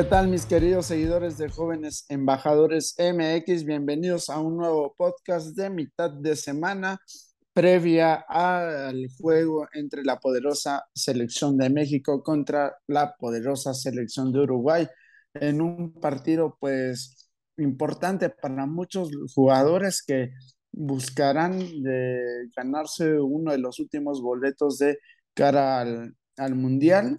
¿Qué tal mis queridos seguidores de Jóvenes Embajadores MX? Bienvenidos a un nuevo podcast de mitad de semana previa al juego entre la poderosa selección de México contra la poderosa selección de Uruguay en un partido pues importante para muchos jugadores que buscarán ganarse uno de los últimos boletos de cara al, al mundial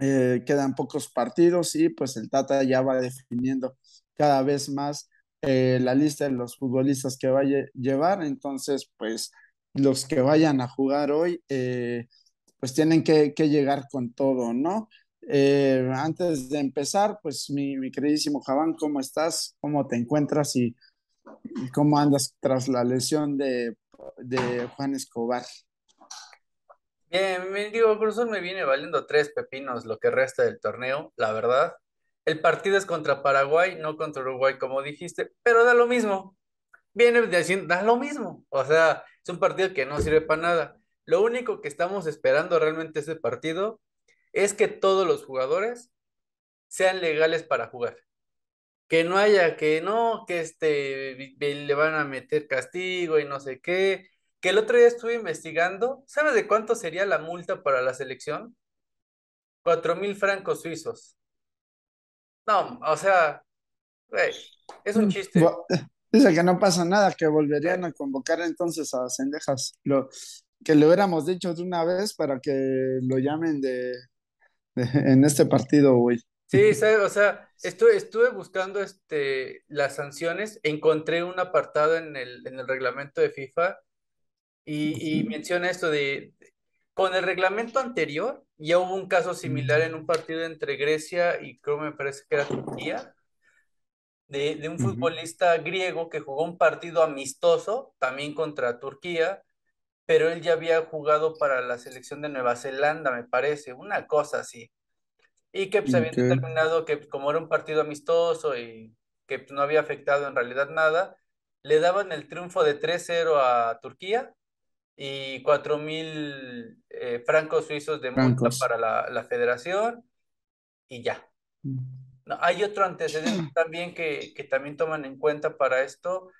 eh, quedan pocos partidos y pues el Tata ya va definiendo cada vez más eh, la lista de los futbolistas que va a llevar. Entonces, pues los que vayan a jugar hoy, eh, pues tienen que, llegar con todo, ¿no? antes de empezar, pues mi, queridísimo Javán, ¿cómo estás? ¿Cómo te encuentras y cómo andas tras la lesión de, de Juan Escobar? Bien, eh, me, digo, eso me viene valiendo tres pepinos lo que resta del torneo, la verdad. El partido es contra Paraguay, no contra Uruguay, como dijiste, pero da lo mismo. Viene haciendo da lo mismo. O sea, es un partido que no sirve para nada. Lo único que estamos esperando realmente este partido es que todos los jugadores sean legales para jugar. Que no haya, que no, que este, le van a meter castigo y no sé qué, que el otro día estuve investigando, ¿sabes de cuánto sería la multa para la selección? Cuatro mil francos suizos. No, o sea, es un mm, chiste. Dice que no pasa nada, que volverían a convocar entonces a Cendejas. Lo, que lo hubiéramos dicho de una vez para que lo llamen de, en este partido, güey. Sí, o sea, estuve, estuve buscando este, las sanciones, encontré un apartado en el, en el reglamento de FIFA y, y, menciona esto de, con el reglamento anterior, ya hubo un caso similar en un partido entre Grecia y creo me parece que era Turquía, de, de un futbolista griego que jugó un partido amistoso, también contra Turquía, pero él ya había jugado para la selección de Nueva Zelanda, me parece, una cosa así. Y que se pues, determinado que como era un partido amistoso y que pues, no había afectado en realidad nada, le daban el triunfo de 3-0 a Turquía y 4 mil eh, francos suizos de multa para la, la, federación y ya. Mm. No, hay otro antecedente también que, que, también toman en cuenta para esto,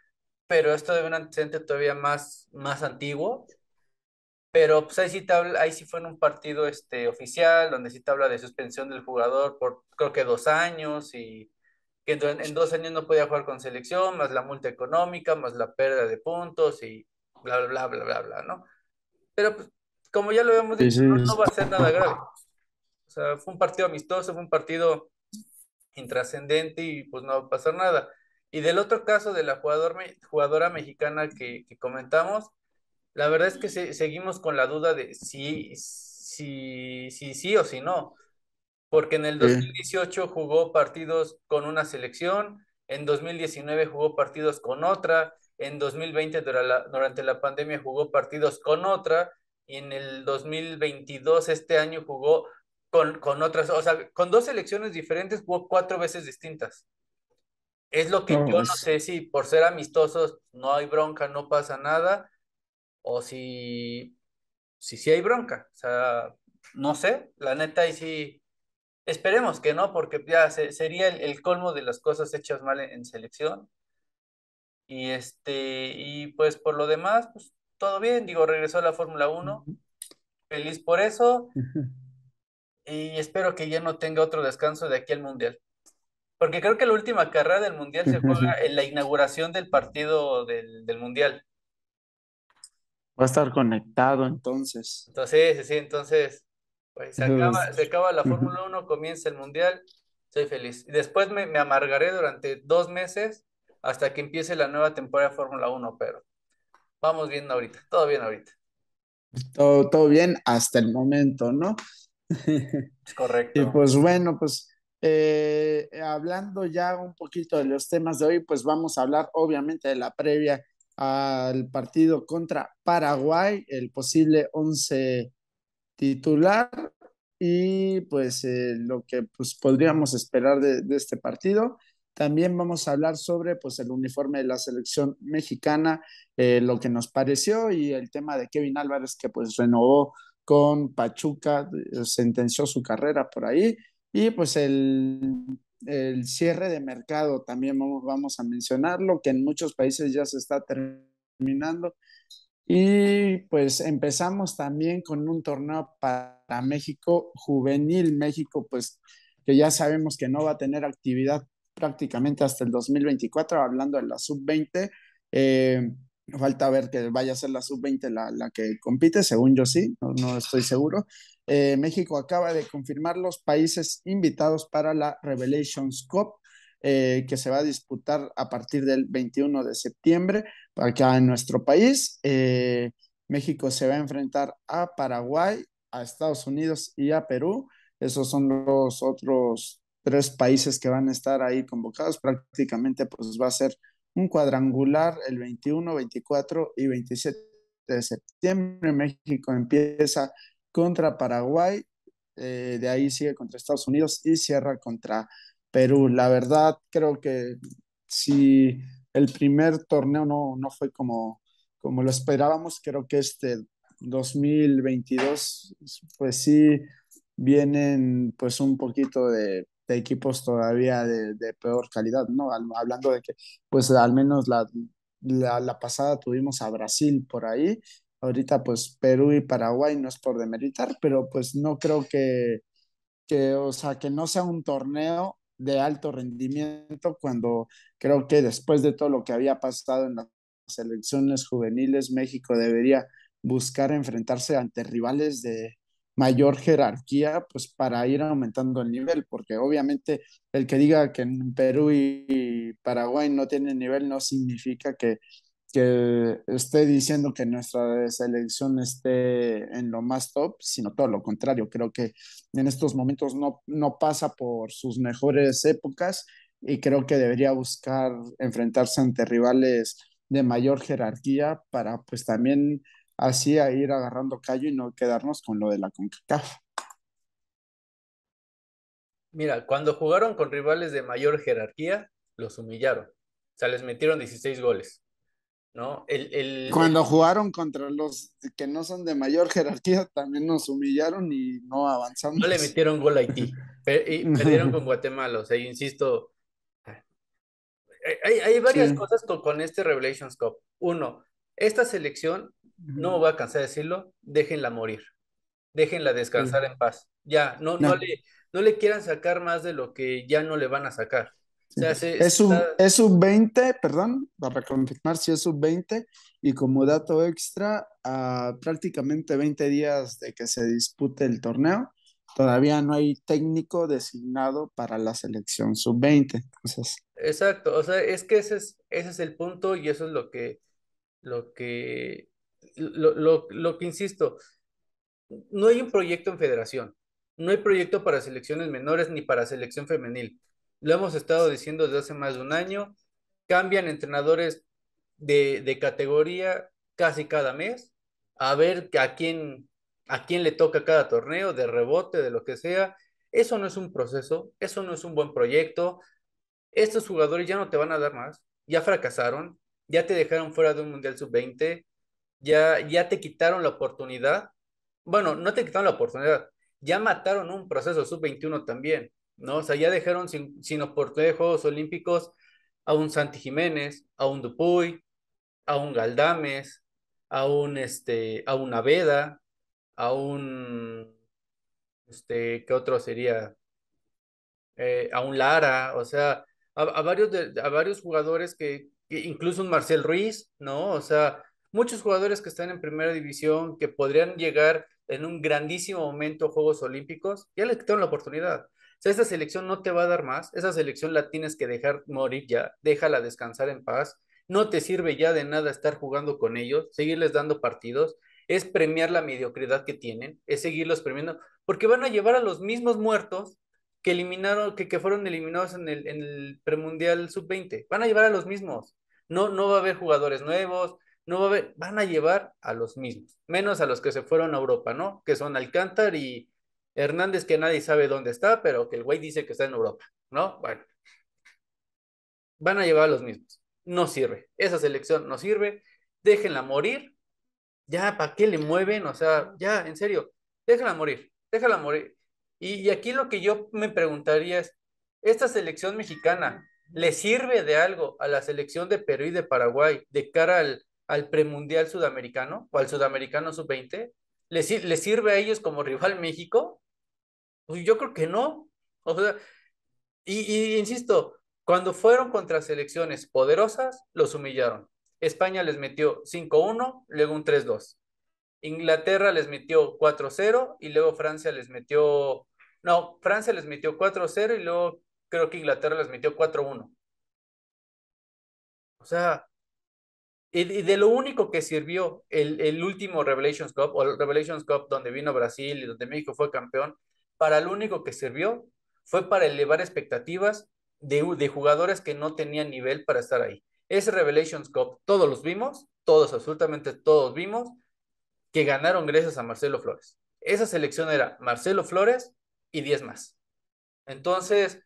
pero esto de un antecedente todavía más, más antiguo. Pero pues, ahí, sí fue en un partido este, oficial, donde sí te habla de suspensión del jugador por creo que dos años y que en, en dos años no podía jugar con selección, más la multa económica, más la pérdida de puntos y, bla, bla, bla, bla, bla, ¿no? Pero pues, como ya lo hemos dicho, no, va a ser nada grave. O sea, fue un partido amistoso, fue un partido intrascendente y pues no va a pasar nada. Y del otro caso de la jugador, jugadora mexicana que, comentamos, la verdad es que seguimos con la duda de si, si, si sí o si no, porque en el 2018 jugó partidos con una selección, en 2019 jugó partidos con otra, en 2020 durante la, durante la pandemia jugó partidos con otra y en el 2022 este año jugó con, con otras, o sea, con dos selecciones diferentes jugó cuatro veces distintas. Es lo que yo no sé si por ser amistosos no hay bronca, no pasa nada, o si si sí hay bronca. O sea, no sé, la neta, y si, esperemos que no, porque ya sería el, colmo de las cosas hechas mal en selección. Y, este, y pues por lo demás, pues todo bien, digo, regresó a la Fórmula 1, feliz por eso, y espero que ya no tenga otro descanso de aquí al Mundial. Porque creo que la última carrera del Mundial se juega en la inauguración del partido del, Mundial. Va a estar conectado entonces. Entonces, sí, sí, entonces, pues, se, acaba, la Fórmula 1, comienza el Mundial, soy feliz. Y después me, me amargaré durante dos meses hasta que empiece la nueva temporada de Fórmula 1, pero vamos bien ahorita, todo bien ahorita. Todo, todo bien hasta el momento, ¿no? correcto. y pues bueno, pues eh, hablando ya un poquito de los temas de hoy, pues vamos a hablar obviamente de la previa al partido contra Paraguay, el posible 11 titular y pues eh, lo que pues, podríamos esperar de este partido. También vamos a hablar sobre pues, el uniforme de la selección mexicana, eh, lo que nos pareció y el tema de Kevin Álvarez que pues renovó con Pachuca, eh, sentenció su carrera por ahí y pues el, cierre de mercado también vamos, vamos a mencionarlo, que en muchos países ya se está terminando. Y pues empezamos también con un torneo para México, Juvenil México, pues que ya sabemos que no va a tener actividad prácticamente hasta el 2024, hablando de la sub-20. Eh, falta ver que vaya a ser la sub-20 la, que compite, según yo sí, no, estoy seguro. Eh, México acaba de confirmar los países invitados para la Revelations Cup, eh, que se va a disputar a partir del 21 de septiembre acá en nuestro país. México se va a enfrentar a Paraguay, a Estados Unidos y a Perú. Esos son los otros tres países que van a estar ahí convocados, prácticamente pues va a ser un cuadrangular el 21, 24 y 27 de septiembre. México empieza contra Paraguay, eh, de ahí sigue contra Estados Unidos y cierra contra Perú. La verdad, creo que si el primer torneo no, no fue como, como lo esperábamos, creo que este 2022, pues sí, vienen pues un poquito de de equipos todavía de, peor calidad, ¿no? hablando de que, pues al menos la, la, pasada tuvimos a Brasil por ahí, ahorita pues Perú y Paraguay no es por demeritar, pero pues no creo que, que, o sea, que no sea un torneo de alto rendimiento cuando creo que después de todo lo que había pasado en las selecciones juveniles, México debería buscar enfrentarse ante rivales de, mayor jerarquía, pues para ir aumentando el nivel, porque obviamente el que diga que en Perú y Paraguay no tienen nivel no significa que, que esté diciendo que nuestra selección esté en lo más top, sino todo lo contrario. Creo que en estos momentos no, no pasa por sus mejores épocas y creo que debería buscar enfrentarse ante rivales de mayor jerarquía para pues también así a ir agarrando callo y no quedarnos con lo de la conquista. Mira, cuando jugaron con rivales de mayor jerarquía, los humillaron. O sea, les metieron 16 goles. ¿No? Cuando jugaron contra los que no son de mayor jerarquía, también nos humillaron y no avanzamos. No le metieron gol a Haití. y perdieron con Guatemala. O sea, insisto. Hay, varias cosas con, con este Revelations Cup. Uno, esta selección no voy a cansar de decirlo, déjenla morir, déjenla descansar en paz. Ya, no, no. le, quieran sacar más de lo que ya no le van a sacar. es, un 20, perdón, para confirmar si es sub 20, y como dato extra, prácticamente 20 días de que se dispute el torneo, todavía no hay técnico designado para la selección sub 20. Entonces... Exacto, o sea, es que ese es, ese es el punto y eso es lo que, lo que lo, lo, que insisto, no hay un proyecto en federación, no hay proyecto para selecciones menores ni para selección femenil. Lo hemos estado diciendo desde hace más de un año, cambian entrenadores de, categoría casi cada mes, a ver a quién, a quién le toca cada torneo, de rebote, de lo que sea. Eso no es un proceso, eso no es un buen proyecto. Estos jugadores ya no te van a dar más, ya fracasaron, ya te dejaron fuera de un Mundial Sub-20, ya, ya te quitaron la oportunidad. Bueno, no te quitaron la oportunidad, ya mataron un proceso sub-21 también, ¿no? O sea, ya dejaron sin, sin oportunidad de Juegos Olímpicos a un Santi Jiménez, a un Dupuy, a un Galdames, a un, este, a un Aveda, a un, este, ¿qué otro sería? Eh, a un Lara, o sea, a, varios, a varios jugadores que, que, incluso un Marcel Ruiz, ¿no? O sea, muchos jugadores que están en primera división, que podrían llegar en un grandísimo momento a Juegos Olímpicos, ya les quitaron la oportunidad. O sea, esta selección no te va a dar más, esa selección la tienes que dejar morir ya, déjala descansar en paz, no te sirve ya de nada estar jugando con ellos, seguirles dando partidos, es premiar la mediocridad que tienen, es seguirlos premiando, porque van a llevar a los mismos muertos que eliminaron, que, que fueron eliminados en el, premundial sub-20, van a llevar a los mismos, no, no va a haber jugadores nuevos, no va a haber, van a llevar a los mismos, menos a los que se fueron a Europa, ¿no? Que son Alcántar y Hernández, que nadie sabe dónde está, pero que el güey dice que está en Europa, ¿no? Bueno, van a llevar a los mismos. No sirve, esa selección no sirve, déjenla morir, ya, ¿para qué le mueven? O sea, ya, en serio, déjenla morir, déjala morir. Y, y aquí lo que yo me preguntaría es, ¿esta selección mexicana le sirve de algo a la selección de Perú y de Paraguay de cara al, al premundial sudamericano o al sudamericano sub-20? ¿Les, sirve a ellos como rival México? Pues yo creo que no. O sea, y insisto, cuando fueron contra selecciones poderosas, los humillaron. España les metió 5-1, luego un 3-2. Inglaterra les metió 4-0 y luego Francia les metió, no, Francia les metió 4-0 y luego creo que Inglaterra les metió 4-1. O sea, y de lo único que sirvió el, último Revelations Cup, o el Revelations Cup donde vino Brasil y donde México fue campeón, para lo único que sirvió fue para elevar expectativas de, de jugadores que no tenían nivel para estar ahí. Ese Revelations Cup, todos los vimos, todos, absolutamente todos vimos, que ganaron gracias a Marcelo Flores. Esa selección era Marcelo Flores y 10 más. Entonces,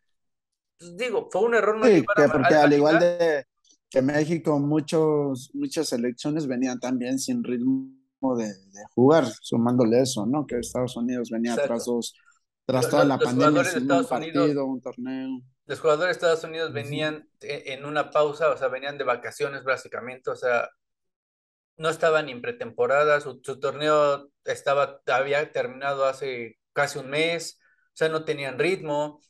pues, digo, fue un error no sí, porque al igual de que México muchos, muchas selecciones venían también sin ritmo de, jugar, sumándole eso, ¿no? Que Estados Unidos venía tras dos, tras toda la pandemia, sin un partido, un torneo. Los jugadores de Estados Unidos venían e, en una pausa, o sea, venían de vacaciones básicamente, o sea, no estaban en pretemporada, su, torneo estaba, había terminado hace casi un mes, o sea, no tenían ritmo.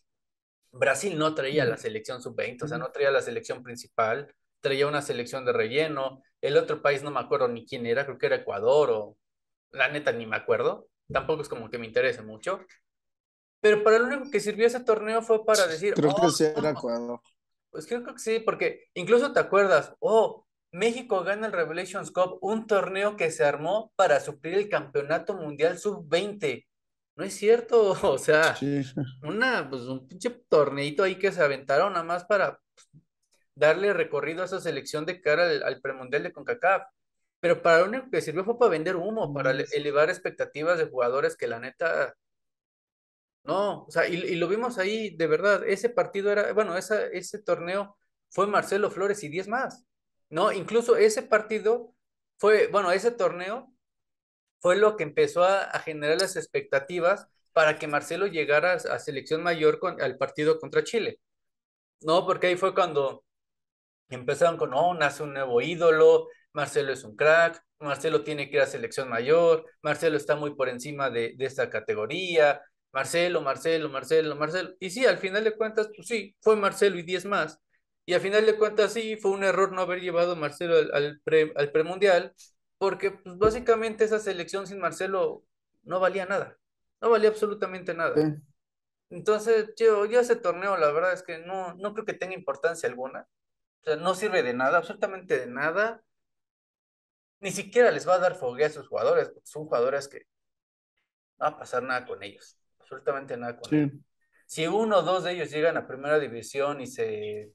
Brasil no traía la selección sub-20, o sea, no traía la selección principal traía una selección de relleno, el otro país no me acuerdo ni quién era, creo que era Ecuador o la neta ni me acuerdo, mm. tampoco es como que me interese mucho, pero para lo único que sirvió ese torneo fue para decir... Creo que oh, sí era Ecuador. Pues creo que sí, porque incluso te acuerdas, oh, México gana el Revelations Cup, un torneo que se armó para suplir el Campeonato Mundial Sub-20. No es cierto, o sea, una, pues un pinche torneito ahí que se aventaron nada más para darle recorrido a esa selección de cara al, premundial de CONCACAF. Pero para lo único que sirvió fue para vender humo, mm, para elevar expectativas de jugadores que la neta... No, o sea, y, lo vimos ahí, de verdad, ese partido era, bueno, ese torneo fue Marcelo Flores y 10 más, ¿no? Incluso ese partido fue, bueno, ese torneo fue lo que empezó a, generar las expectativas para que Marcelo llegara a, a selección mayor con, al partido contra Chile, ¿no? Porque ahí fue cuando Empezaron con, oh, nace un nuevo ídolo, Marcelo es un crack, Marcelo tiene que ir a selección mayor, Marcelo está muy por encima de, esta categoría, Marcelo, Marcelo, Marcelo, Marcelo. Y sí, al final de cuentas, pues sí, fue Marcelo y 10 más. Y al final de cuentas, sí, fue un error no haber llevado a Marcelo al, al, premundial, porque pues, básicamente esa selección sin Marcelo no valía nada, no valía absolutamente nada. Entonces, yo, yo ese torneo, la verdad es que no, no creo que tenga importancia alguna. O sea, no sirve de nada, absolutamente de nada. Ni siquiera les va a dar foguete a sus jugadores. Son jugadores que no va a pasar nada con ellos. Absolutamente nada con ellos. Si uno o dos de ellos llegan a primera división y se,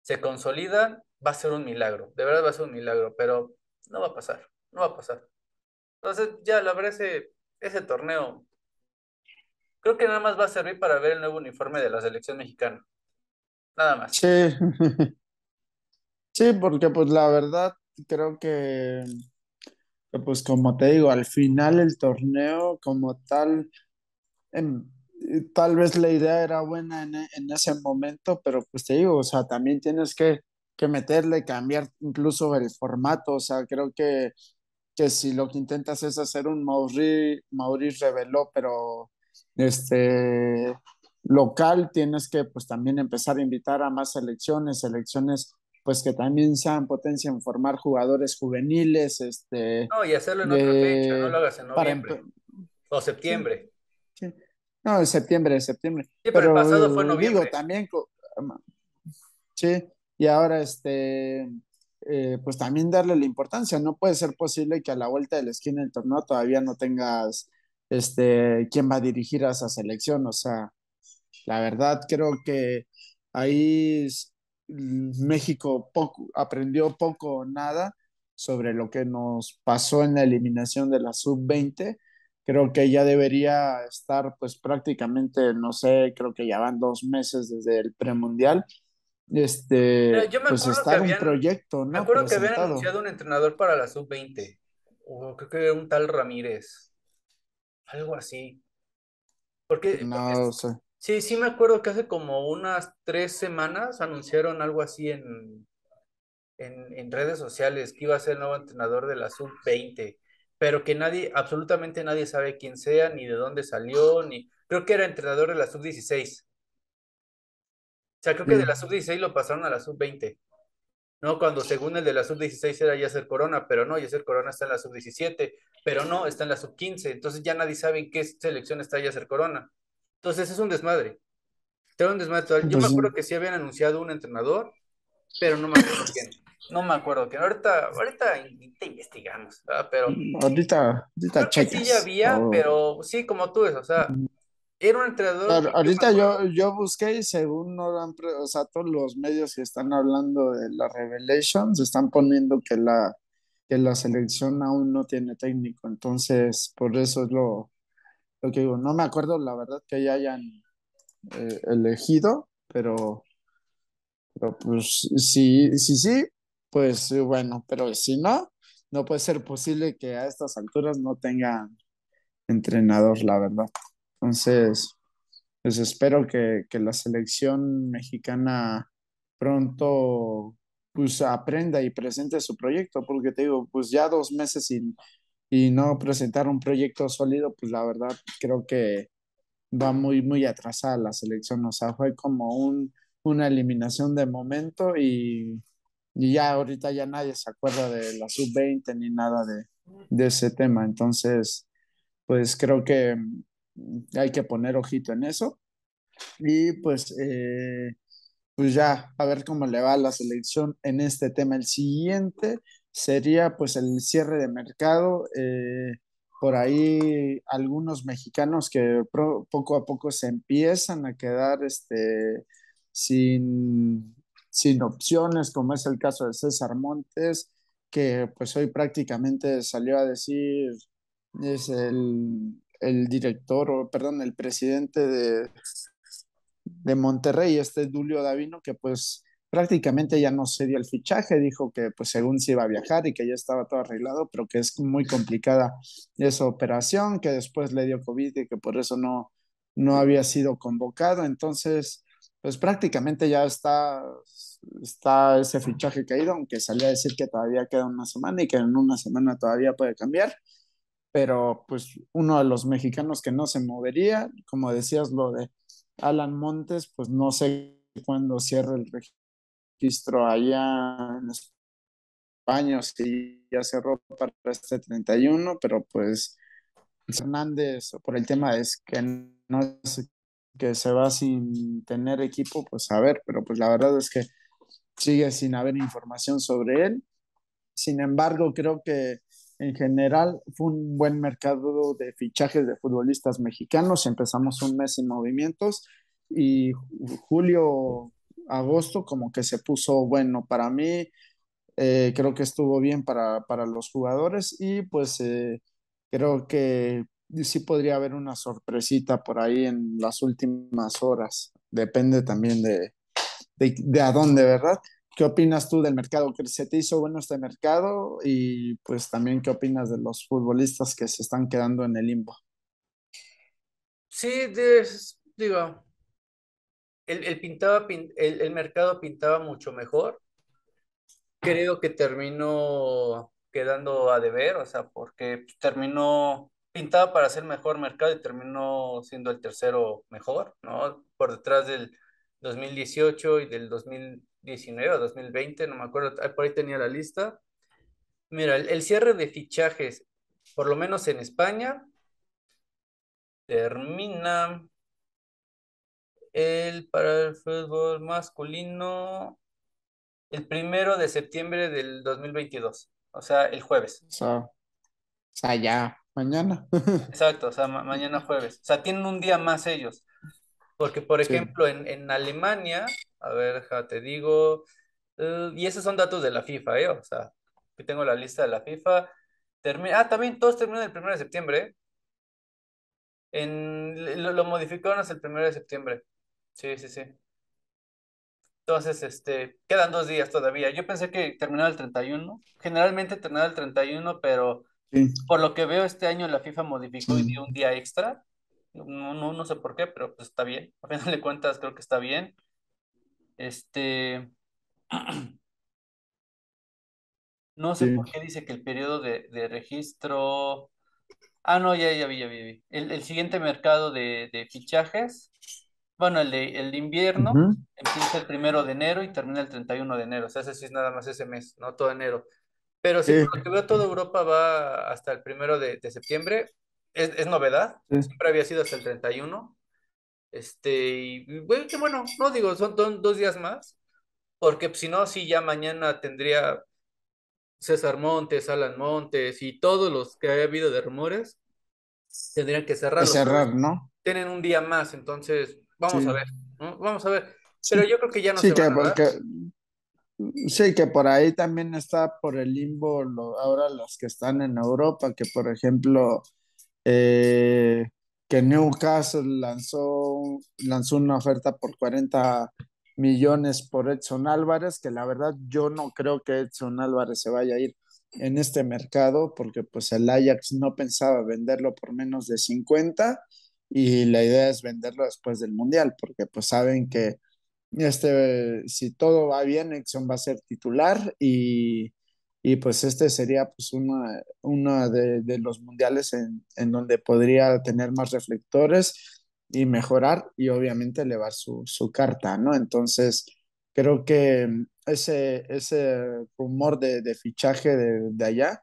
se consolidan, va a ser un milagro. De verdad va a ser un milagro, pero no va a pasar. No va a pasar. Entonces, ya la verdad, ese, ese torneo creo que nada más va a servir para ver el nuevo uniforme de la selección mexicana. Nada más. Sí. Sí, porque pues la verdad creo que, pues como te digo, al final el torneo como tal, em, tal vez la idea era buena e, en, ese momento, pero pues te digo, o sea, también tienes que, meterle, cambiar incluso el formato, o sea, creo que, que si lo que intentas es hacer un Mauri, Mauri reveló, pero este local tienes que pues también empezar a invitar a más selecciones, selecciones pues que también sean potencia en formar jugadores juveniles, este... No, y hacerlo en otra fecha, no lo hagas en noviembre o septiembre. No, en septiembre, en septiembre. Sí, pero, el pasado fue en noviembre. también, sí, y ahora este... Eh, pues también darle la importancia, no puede ser posible que a la vuelta de la esquina del torneo todavía no tengas este, quién va a dirigir a esa selección, o sea, la verdad, creo que ahí México aprendió poco o nada sobre lo que nos pasó en la eliminación de la sub-20. Creo que ya debería estar pues prácticamente, no sé, creo que ya van dos meses desde el premundial. Este, yo me pues está un proyecto, Me acuerdo que habían anunciado un entrenador para la sub-20, o creo que un tal Ramírez, algo así. Porque, no, sé Sí, sí me acuerdo que hace como unas tres semanas anunciaron algo así en, en, redes sociales que iba a ser el nuevo entrenador de la sub-20, pero que nadie, absolutamente nadie sabe quién sea, ni de dónde salió, ni creo que era entrenador de la sub-16. O sea, creo que de la mm. sub-16 lo pasaron a la sub-20. ¿no? Cuando según el de la sub-16 era Yacer Corona, pero no, Yacer Corona está en la sub-17, pero no, está en la sub-15, entonces ya nadie sabe en qué selección está Yacer Corona. Entonces es un desmadre. un desmadre Yo me pues acuerdo que sí habían anunciado un entrenador, pero no me acuerdo quién. No me acuerdo quién. Ahorita, ahorita investigamos, Pero. Mm, ahorita, ahorita Sí, ya había, oh. pero sí, como tú o sea. Era un entrenador. ahorita yo, yo busqué y según no o sea, todos los medios que están hablando de la revelation se están poniendo que la, que la selección aún no tiene técnico. Entonces, por eso es lo, lo no me acuerdo la verdad que hayan eh, elegido, pero, pero pues sí, sí, sí, pues bueno, pero si no, no puede ser posible que a estas alturas no tengan entrenador, la verdad. Entonces, pues espero que, que la selección mexicana pronto pues aprenda y presente su proyecto, porque te digo, pues ya dos meses sin y no presentar un proyecto sólido, pues la verdad creo que va muy, muy atrasada la selección. O sea, fue como un, una eliminación de momento y, y, ya ahorita ya nadie se acuerda de la sub-20 ni nada de, de ese tema. Entonces, pues creo que hay que poner ojito en eso. Y pues, eh, pues ya, a ver cómo le va la selección en este tema. El siguiente sería pues el cierre de mercado. Eh, por ahí algunos mexicanos que poco a poco se empiezan a quedar este, sin, opciones, como es el caso de César Montes, que pues hoy prácticamente salió a decir, es el, director, o perdón, el presidente de, de Monterrey, este Dulio Davino, que pues prácticamente ya no se dio el fichaje, dijo que pues según se iba a viajar y que ya estaba todo arreglado, pero que es muy complicada esa operación, que después le dio COVID y que por eso no, no había sido convocado, entonces pues prácticamente ya está, está ese fichaje caído, aunque salía a decir que todavía queda una semana y que en una semana todavía puede cambiar, pero pues uno de los mexicanos que no se movería, como decías lo de Alan Montes, pues no sé cuándo cierre el registro registro allá en España, ya cerró para este 31, pero pues Fernández, por el tema es que no que se va sin tener equipo, pues a ver, pero pues la verdad es que sigue sin haber información sobre él. Sin embargo, creo que en general fue un buen mercado de fichajes de futbolistas mexicanos. Empezamos un mes sin movimientos y Julio agosto como que se puso bueno para mí. Eh, creo que estuvo bien para, para los jugadores y pues eh, creo que sí podría haber una sorpresita por ahí en las últimas horas. Depende también de, de, a dónde, ¿verdad? ¿Qué opinas tú del mercado? ¿Que se te hizo bueno este mercado? Y pues también, ¿qué opinas de los futbolistas que se están quedando en el limbo? Sí, digo, el, pintaba, el, mercado pintaba mucho mejor. Creo que terminó quedando a deber, o sea, porque terminó pintaba para ser mejor mercado y terminó siendo el tercero mejor, ¿no? Por detrás del 2018 y del 2019 o 2020, no me acuerdo, por ahí tenía la lista. Mira, el cierre de fichajes, por lo menos en España, termina el para el fútbol masculino, el primero de septiembre del 2022, o sea, el jueves. O sea, ya, mañana. Exacto, o sea, mañana jueves. O sea, tienen un día más ellos. Porque, por ejemplo, en, Alemania, a ver, ja, te digo, eh, y esos son datos de la FIFA, ¿eh? O sea, aquí tengo la lista de la FIFA. Termina, ah, también todos terminan el primero de septiembre. En, lo, lo modificaron hasta el primero de septiembre. Sí, sí, sí. Entonces, este, quedan dos días todavía. Yo pensé que terminaba el 31. Generalmente terminaba el 31, pero por lo que veo este año la FIFA modificó y dio mm. un día extra. No, no, no sé por qué, pero pues está bien. A final de cuentas creo que está bien. Este... No sé por qué dice que el periodo de, registro... Ah, no, ya, ya vi, ya vi. El, siguiente mercado de, de fichajes bueno, el el invierno empieza el primero de enero y termina el 31 de enero. O sea, ese es nada más ese mes, no todo enero. Pero si por lo que veo, toda Europa va hasta el primero de, de septiembre. Es, es novedad. Siempre había sido hasta el 31. Este, y bueno, bueno, no digo, son dos, días más. Porque si no, sí, ya mañana tendría César Montes, Alan Montes y todos los que haya habido de rumores tendrían que cerrar. cerrar, ¿no? Tienen un día más, entonces Vamos a ver, vamos a ver. Pero yo creo que ya no sí, que, Sí, que por ahí también está por el limbo ahora las que están en Europa, que por ejemplo, eh, que Newcastle lanzó, lanzó una oferta por 40 millones por Edson Álvarez, que la verdad yo no creo que Edson Álvarez se vaya a ir en este mercado, porque pues el Ajax no pensaba venderlo por menos de 50 y la idea es venderlo después del Mundial, porque pues saben que este, si todo va bien, Exxon va a ser titular y, y pues este sería pues una, una de, los mundiales en, donde podría tener más reflectores y mejorar y obviamente elevar su, carta, ¿no? Entonces, creo que ese, ese rumor de, fichaje de, de allá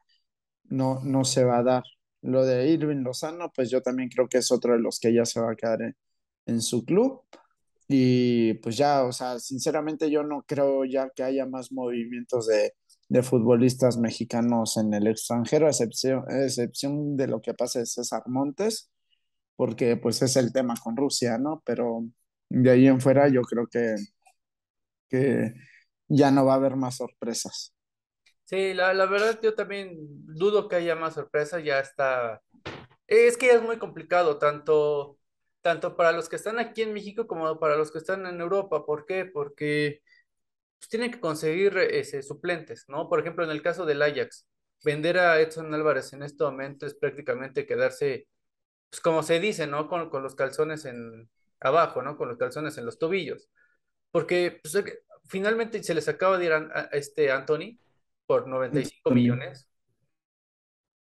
no, no se va a dar. Lo de Irving Lozano, pues yo también creo que es otro de los que ya se va a quedar en, su club. Y pues ya, o sea, sinceramente yo no creo ya que haya más movimientos de, de futbolistas mexicanos en el extranjero, a excepción, excepción de lo que pasa de César Montes, porque pues es el tema con Rusia, ¿no? Pero de ahí en fuera yo creo que, que ya no va a haber más sorpresas. Sí, la, la verdad yo también dudo que haya más sorpresa, ya está. Es que es muy complicado, tanto, tanto para los que están aquí en México como para los que están en Europa. ¿Por qué? Porque pues, tienen que conseguir ese, suplentes, ¿no? Por ejemplo, en el caso del Ajax, vender a Edson Álvarez en este momento es prácticamente quedarse, pues como se dice, ¿no? Con, los calzones en abajo, ¿no? Con los calzones en los tobillos. Porque pues, finalmente se les acaba de ir a, este Anthony por 95 millones.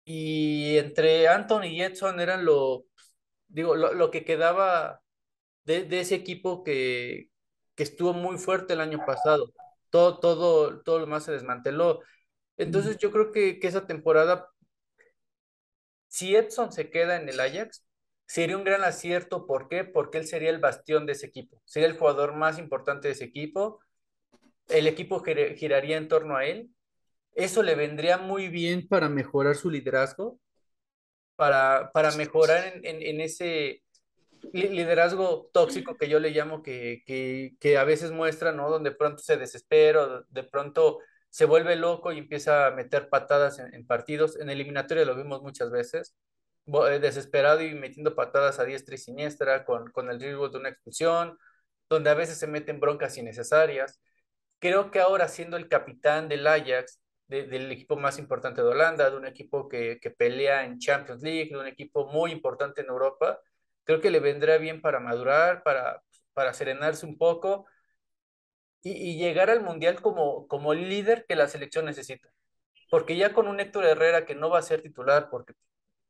Y entre Anton y Edson eran lo, digo, lo, que quedaba de, ese equipo que, estuvo muy fuerte el año pasado. Todo, todo, todo lo más se desmanteló. Entonces yo creo que, que esa temporada, si Edson se queda en el Ajax, sería un gran acierto. ¿Por qué? Porque él sería el bastión de ese equipo. Sería el jugador más importante de ese equipo. El equipo giraría en torno a él eso le vendría muy bien para mejorar su liderazgo, para, mejorar en, ese liderazgo tóxico que yo le llamo que, a veces muestra, ¿no? Donde pronto se desespera, de pronto se vuelve loco y empieza a meter patadas en, partidos. En eliminatoria lo vimos muchas veces, eh, desesperado y metiendo patadas a diestra y siniestra con, con el riesgo de una expulsión, donde a veces se meten broncas innecesarias. Creo que ahora siendo el capitán del Ajax, del equipo más importante de Holanda, de un equipo que, pelea en Champions League, de un equipo muy importante en Europa, creo que le vendrá bien para madurar, para, para serenarse un poco y, llegar al Mundial como, como líder que la selección necesita. Porque ya con un Héctor Herrera que no va a ser titular porque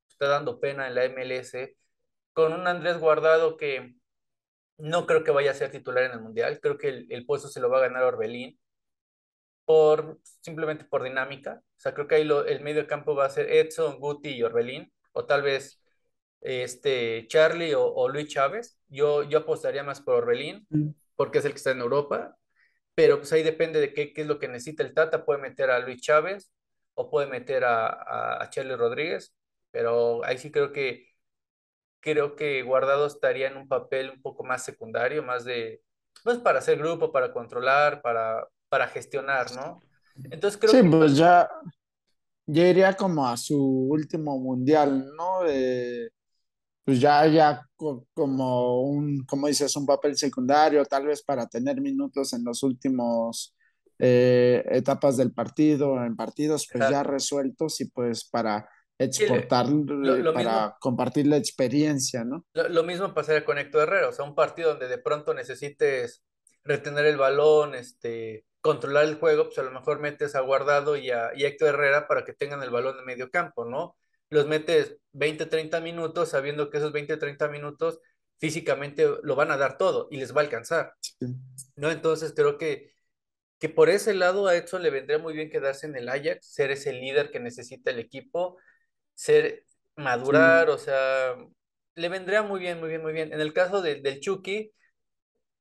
está dando pena en la MLS, con un Andrés Guardado que no creo que vaya a ser titular en el Mundial, creo que el, el puesto se lo va a ganar Orbelín simplemente por dinámica. O sea, creo que ahí el medio campo va a ser Edson, Guti y Orbelín, o tal vez este, Charlie o, Luis Chávez. Yo, yo apostaría más por Orbelín, mm. porque es el que está en Europa, pero pues ahí depende de qué, es lo que necesita el Tata. Puede meter a Luis Chávez o puede meter a, Charlie Rodríguez, pero ahí sí creo que creo que Guardado estaría en un papel un poco más secundario, más de, pues para hacer grupo, para controlar, para, para gestionar, ¿no? Entonces creo sí, pues ya, ya iría como a su último mundial, ¿no? pues ya, ya como un, como dices, un papel secundario, tal vez para tener minutos en los últimos eh, etapas del partido, en partidos pues ya resueltos y pues para exportar, para compartir la experiencia, ¿no? Lo, mismo pasaría con Héctor Herrero, o sea, un partido donde de pronto necesites retener el balón, este, controlar el juego, pues a lo mejor metes a Guardado y a, y Herrera para que tengan el balón de medio campo, ¿no? Los metes 20, 30 minutos sabiendo que esos 20, 30 minutos físicamente lo van a dar todo y les va a alcanzar, ¿no? Entonces creo que, que por ese lado a Edson le vendría muy bien quedarse en el Ajax, ser ese líder que necesita el equipo, ser madurar, o sea, le vendría muy bien, muy bien, muy bien. En el caso del Chucky,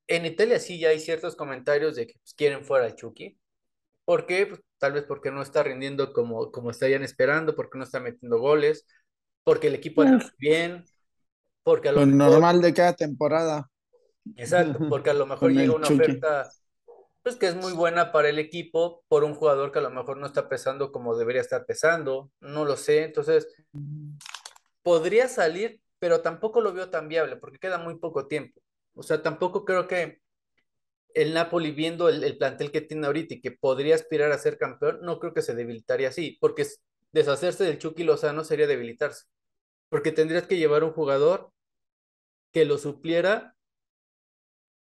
en Italia sí ya hay ciertos comentarios de que pues, quieren fuera a Chucky. ¿Por qué? Pues, tal vez porque no está rindiendo como, como estarían esperando, porque no está metiendo goles, porque el equipo no está bien, porque lo, normal de cada temporada. Exacto, porque a lo mejor llega una oferta pues que es muy buena para el equipo por un jugador que a lo mejor no está pesando como debería estar pesando, no lo sé, entonces podría salir, pero tampoco lo veo tan viable porque queda muy poco tiempo. O sea, tampoco creo que el Napoli viendo el, plantel que tiene ahorita y que podría aspirar a ser campeón, no creo que se debilitaría así, porque deshacerse del Chucky Lozano sería debilitarse, porque tendrías que llevar un jugador que lo supliera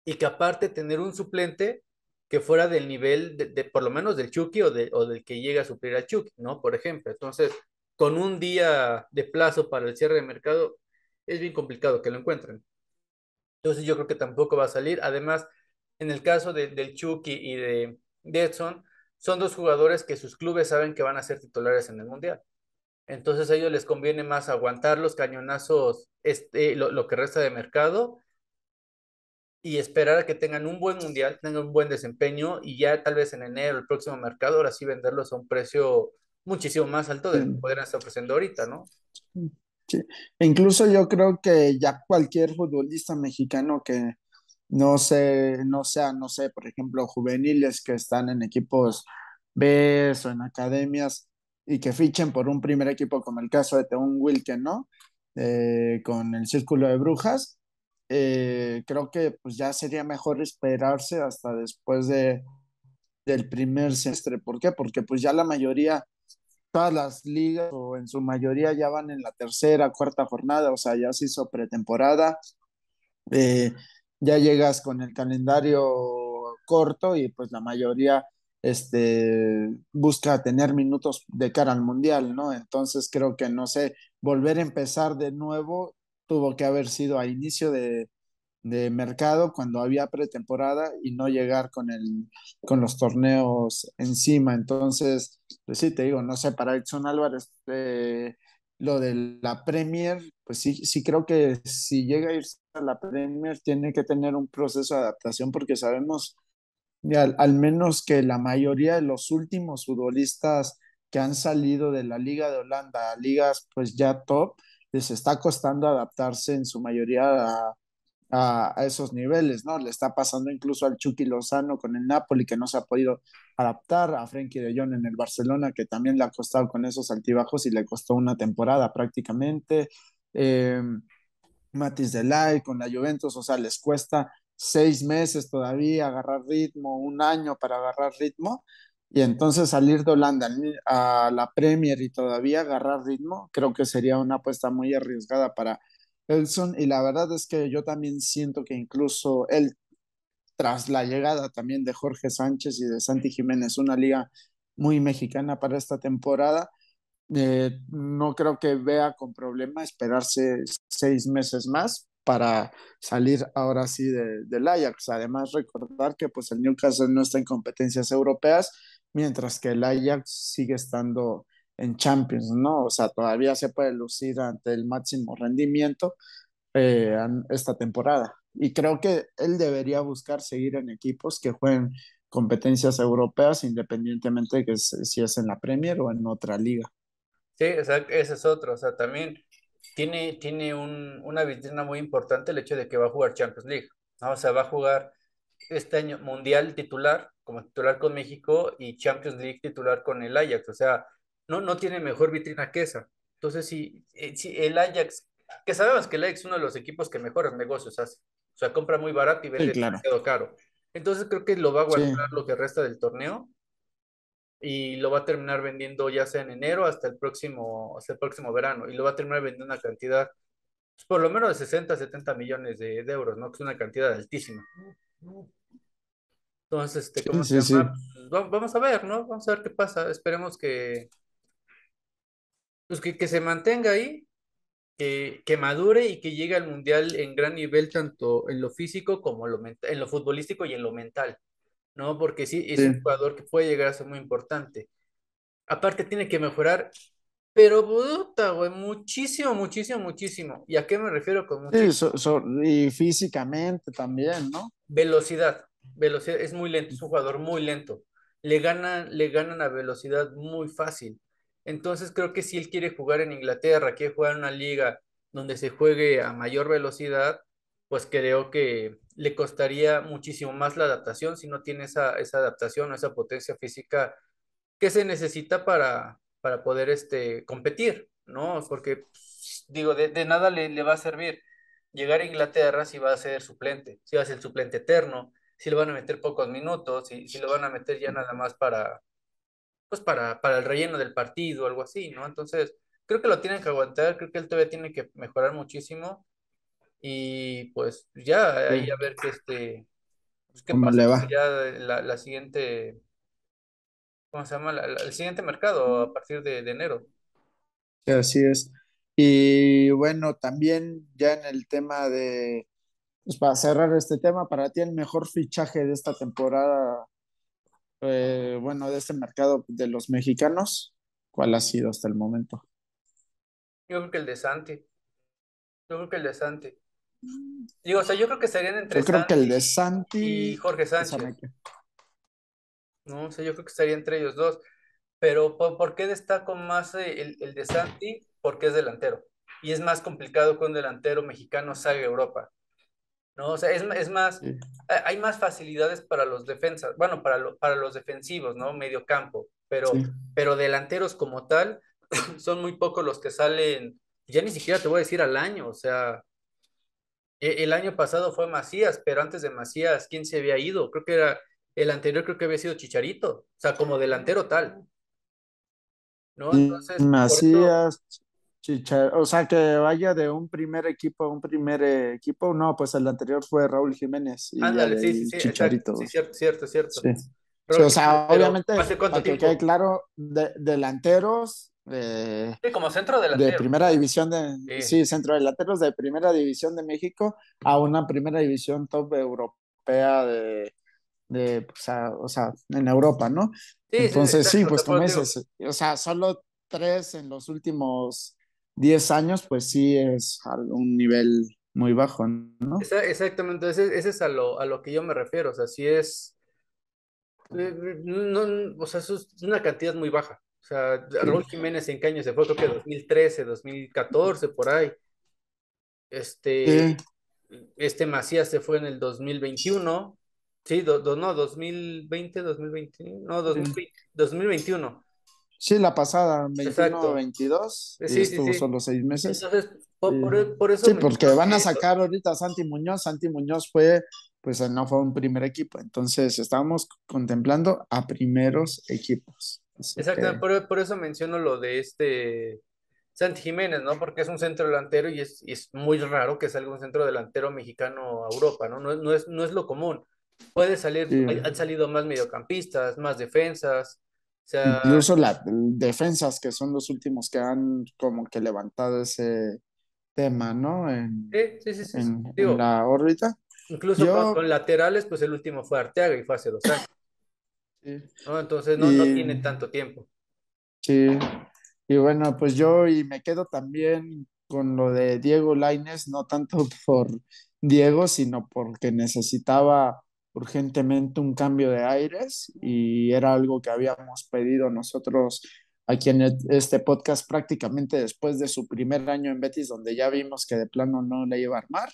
y que aparte tener un suplente que fuera del nivel, de, por lo menos del Chucky o, o del que llega a suplir al Chucky, ¿no? Por ejemplo, entonces, con un día de plazo para el cierre de mercado, es bien complicado que lo encuentren. Entonces yo creo que tampoco va a salir. Además, en el caso de, del Chucky y de, Edson, son dos jugadores que sus clubes saben que van a ser titulares en el Mundial. Entonces a ellos les conviene más aguantar los cañonazos, este, lo, que resta de mercado, y esperar a que tengan un buen mundial, tengan un buen desempeño, y ya tal vez en enero, el próximo mercado, ahora sí venderlos a un precio muchísimo más alto de lo que podrían estar ofreciendo ahorita, ¿no? E incluso yo creo que ya cualquier futbolista mexicano que no sé, no sea, no sé, por ejemplo, juveniles que están en equipos B o en academias y que fichen por un primer equipo, como el caso de Teun Wilken, ¿no? Eh, con el Círculo de Brujas, eh, creo que pues ya sería mejor esperarse hasta después de, del primer semestre. ¿Por qué? Porque pues ya la mayoría todas las ligas o en su mayoría ya van en la tercera, cuarta jornada, o sea, ya se hizo pretemporada, eh, ya llegas con el calendario corto y pues la mayoría este, busca tener minutos de cara al mundial, ¿no? Entonces creo que, no sé, volver a empezar de nuevo tuvo que haber sido a inicio de, de mercado cuando había pretemporada y no llegar con, el, con los torneos encima. Entonces, pues sí, te digo, no sé, para Edson Álvarez, eh, lo de la Premier, pues sí, sí creo que si llega a irse a la Premier, tiene que tener un proceso de adaptación porque sabemos, al, al menos que la mayoría de los últimos futbolistas que han salido de la Liga de Holanda a ligas pues ya top, les está costando adaptarse en su mayoría a a, esos niveles, ¿no? Le está pasando incluso al Chucky Lozano con el Napoli, que no se ha podido adaptar, a Frenkie de Jong en el Barcelona, que también le ha costado con esos altibajos y le costó una temporada prácticamente. Eh, Matis Delay con la Juventus, o sea, les cuesta seis meses todavía agarrar ritmo, un año para agarrar ritmo, y entonces salir de Holanda a la Premier y todavía agarrar ritmo, creo que sería una apuesta muy arriesgada para Elson, y la verdad es que yo también siento que incluso él, tras la llegada también de Jorge Sánchez y de Santi Jiménez, una liga muy mexicana para esta temporada, eh, no creo que vea con problema esperarse seis meses más para salir ahora sí del Ajax. Además, recordar que pues el Newcastle no está en competencias europeas, mientras que el Ajax sigue estando en Champions, ¿no? O sea, todavía se puede lucir ante el máximo rendimiento eh, esta temporada. Y creo que él debería buscar seguir en equipos que jueguen competencias europeas, independientemente de que si es en la Premier o en otra liga. Sí, ese es otro. O sea, también tiene, tiene un, una vitrina muy importante el hecho de que va a jugar Champions League, ¿no? O sea, va a jugar este año Mundial titular, como titular con México, y Champions League titular con el Ajax. O sea, no, tiene mejor vitrina que esa. Entonces, si, eh, si el Ajax, que sabemos que el Ajax es uno de los equipos que mejores negocios hace, o sea, compra muy barato y vende demasiado caro. Entonces creo que lo va a guardar lo que resta del torneo y lo va a terminar vendiendo ya sea en enero hasta el próximo, el próximo verano y lo va a terminar vendiendo una cantidad pues, por lo menos de 60, 70 millones de, euros, ¿no? Que es una cantidad altísima. Entonces, este, pues, vamos a ver, ¿no? Vamos a ver qué pasa. Esperemos que, pues que, se mantenga ahí, que, que, madure y que llegue al mundial en gran nivel, tanto en lo físico como en lo, en lo futbolístico y en lo mental, ¿no? Porque sí, es un jugador que puede llegar a ser muy importante. Aparte, tiene que mejorar, pero puta, muchísimo, muchísimo, muchísimo. ¿Y a qué me refiero con muchísimo? Sí, y físicamente también, ¿no? Velocidad, velocidad, es muy lento, es un jugador muy lento. Le gana le ganan a velocidad muy fácil. Entonces creo que si él quiere jugar en Inglaterra, quiere jugar en una liga donde se juegue a mayor velocidad, pues creo que le costaría muchísimo más la adaptación si no tiene esa, adaptación o esa potencia física que se necesita para, para poder este, competir, ¿no? Porque, pues, digo, de, nada le, va a servir llegar a Inglaterra si va a ser suplente, si va a ser suplente eterno, si lo van a meter pocos minutos, si, si lo van a meter ya nada más para, pues para, el relleno del partido, o algo así, ¿no? Entonces, creo que lo tienen que aguantar, creo que el todavía tiene que mejorar muchísimo y pues ya ahí a ver este, pues, qué pasa ya la, siguiente, ¿cómo se llama? el siguiente mercado a partir de, de enero. Sí, así es. Y bueno, también ya en el tema de, pues para cerrar este tema, para ti el mejor fichaje de esta temporada eh, bueno, de este mercado de los mexicanos, ¿cuál ha sido hasta el momento? Yo creo que el de Santi. Yo creo que el de Santi. Digo, o sea, yo creo que estarían entre Yo creo que el de Santi y Jorge Santi. No, o sea, yo creo que estaría entre ellos dos. Pero ¿por, qué destaco más eh, el, el de Santi? Porque es delantero. Y es más complicado que un delantero mexicano salga a Europa. O sea, es, es más, eh, hay más facilidades para los defensas, bueno, para, para los defensivos, ¿no? Medio campo, pero, pero delanteros como tal, son muy pocos los que salen, ya ni siquiera te voy a decir al año, o sea, e, el año pasado fue Macías, pero antes de Macías, ¿quién se había ido? Creo que era, el anterior creo que había sido Chicharito, o sea, como delantero tal. ¿No? Entonces, Macías, o sea, que vaya de un primer equipo a un primer eh, equipo, no, pues el anterior fue Raúl Jiménez y Ándale, sí, sí, Chicharito. Sí, cierto, cierto, cierto. o sea, obviamente, que quede claro, de, delanteros. de eh, sí, como centro delantero. De primera división de. Sí. centro delanteros de primera división de México a una primera división top europea de. Pues, o, sea, en Europa, ¿no? Sí, Entonces, sí, pues o sea, solo tres en los últimos 10 años, pues sí es un nivel muy bajo, ¿no? Exactamente, ese, es a lo, que yo me refiero, o sea, sí es, eh, no, o sea, es una cantidad muy baja. O sea, Raúl Jiménez en Caño se fue, creo que 2013, 2014, por ahí. Este, este Macías se fue en el 2021. Sí, no, 2020, 2021, no, 2020, 2021. Sí, la pasada, 21-22, eh, sí, estuvo solo seis meses. por, sí, porque van a sacar ahorita a Santi Muñoz. Santi Muñoz fue, pues eh, no fue un primer equipo, entonces estábamos contemplando a primeros equipos. Exactamente, por, eso menciono lo de este Santi Jiménez, ¿no? Porque es un centro delantero y es, muy raro que salga un centro delantero mexicano a Europa, ¿no? No, es, no es lo común. Puede salir, han salido más mediocampistas, más defensas Incluso las defensas que son los últimos que han como que levantado ese tema, ¿no? En, sí, sí, sí, la órbita. Incluso con, laterales, pues el último fue Arteaga y fue hace dos años. Entonces no, tiene tanto tiempo. Sí, y bueno, pues yo y me quedo también con lo de Diego Laines, no tanto por Diego, sino porque necesitaba urgentemente un cambio de aires y era algo que habíamos pedido nosotros aquí en e-, este podcast prácticamente después de su primer año en Betis, donde ya vimos que de plano no le iba a armar.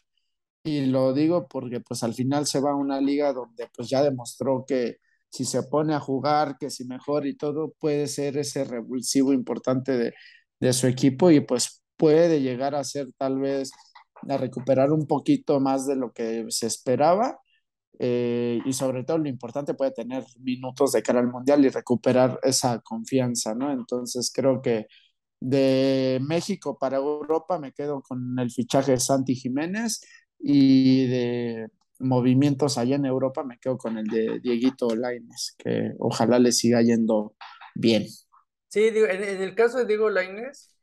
Y lo digo porque pues al final se va a una liga donde pues ya demostró que si se pone a jugar, que si mejor y todo, puede ser ese revulsivo importante de, de su equipo y pues puede llegar a ser tal vez a recuperar un poquito más de lo que se esperaba eh, y sobre todo lo importante puede tener minutos de cara al mundial y recuperar esa confianza, ¿no? Entonces creo que de México para Europa me quedo con el fichaje de Santi Jiménez y de movimientos allá en Europa me quedo con el de Dieguito Laines, que ojalá le siga yendo bien. Sí, en, en el caso de Diego Laines,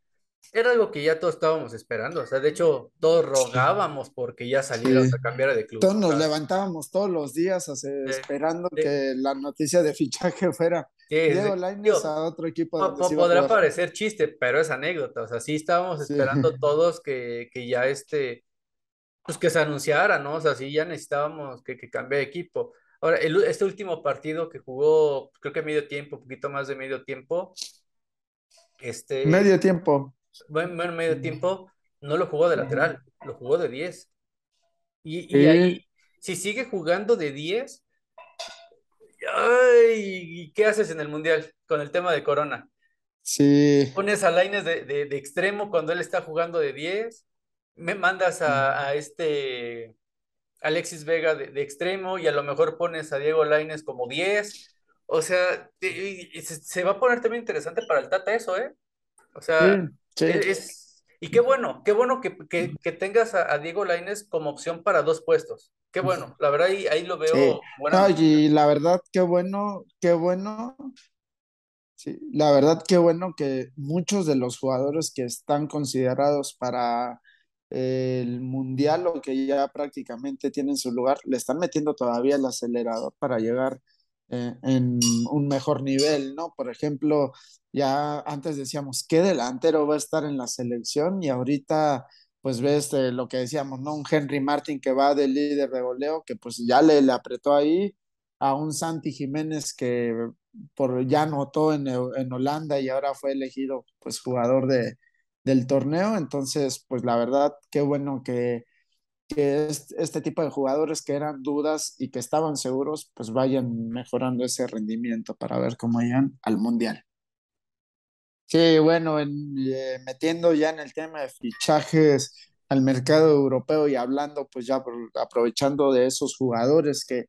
era algo que ya todos estábamos esperando. O sea, de hecho, todos rogábamos porque ya salieron a cambiar de club. Todos nos levantábamos todos los días esperando que la noticia de fichaje fuera otro equipo. podrá parecer chiste, pero es anécdota. O sea, sí estábamos esperando todos que, que ya este, pues que se anunciara, ¿no? O sea, sí ya necesitábamos que, que cambie de equipo. Ahora, este último partido que jugó, creo que medio tiempo, un poquito más de medio tiempo. Este, medio tiempo buen, medio tiempo, no lo jugó de lateral, lo jugó de 10. Y, ahí, si sigue jugando de 10, ay, ¿qué haces en el Mundial con el tema de Corona? Sí. Pones a Laines de, extremo cuando él está jugando de 10. Me mandas a, este Alexis Vega de, extremo y a lo mejor pones a Diego Laines como 10. O sea, se, va a poner también interesante para el Tata eso, ¿eh? O sea, e-, es, y qué bueno, qué bueno que, que, tengas a, Diego Laines como opción para dos puestos. Qué bueno, la verdad ahí, lo veo. y la verdad, qué bueno, qué bueno. Sí, la verdad, qué bueno que muchos de los jugadores que están considerados para el mundial o que ya prácticamente tienen su lugar, le están metiendo todavía el acelerador para llegar eh, en un mejor nivel, ¿no? Por ejemplo, ya antes decíamos, ¿qué delantero va a estar en la selección? Y ahorita, pues ves eh, lo que decíamos, ¿no? Un Henry Martin que va de líder de goleo, que pues ya le, le apretó ahí, a un Santi Jiménez que por, ya anotó en, en Holanda y ahora fue elegido pues jugador de, del torneo. Entonces, pues la verdad, qué bueno que que este tipo de jugadores que eran dudas y que estaban seguros, pues vayan mejorando ese rendimiento para ver cómo llegan al Mundial. Sí, bueno, en, eh, metiendo ya en el tema de fichajes al mercado europeo y hablando, pues ya aprovechando de esos jugadores que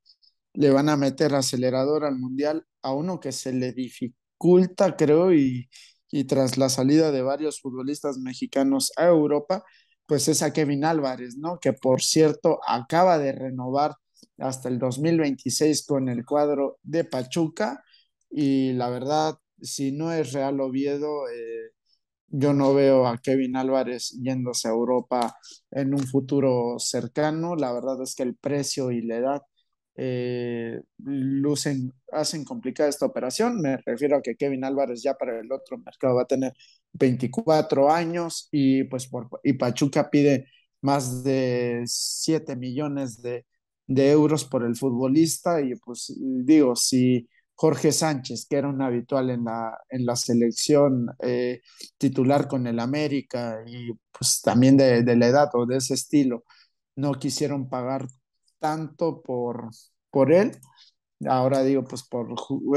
le van a meter acelerador al Mundial, a uno que se le dificulta, creo, y, y tras la salida de varios futbolistas mexicanos a Europa, pues es a Kevin Álvarez, ¿no? Que por cierto acaba de renovar hasta el 2026 con el cuadro de Pachuca y la verdad, si no es Real Oviedo, eh, yo no veo a Kevin Álvarez yéndose a Europa en un futuro cercano. La verdad es que el precio y la edad eh, lucen, hacen complicada esta operación. Me refiero a que Kevin Álvarez ya para el otro mercado va a tener 24 años y pues por, y Pachuca pide más de 7 millones de, euros por el futbolista y pues digo, si Jorge Sánchez, que era un habitual en la, en la selección eh, titular con el América y pues también de, de la edad o de ese estilo, no quisieron pagar tanto por, por él. Ahora digo, pues por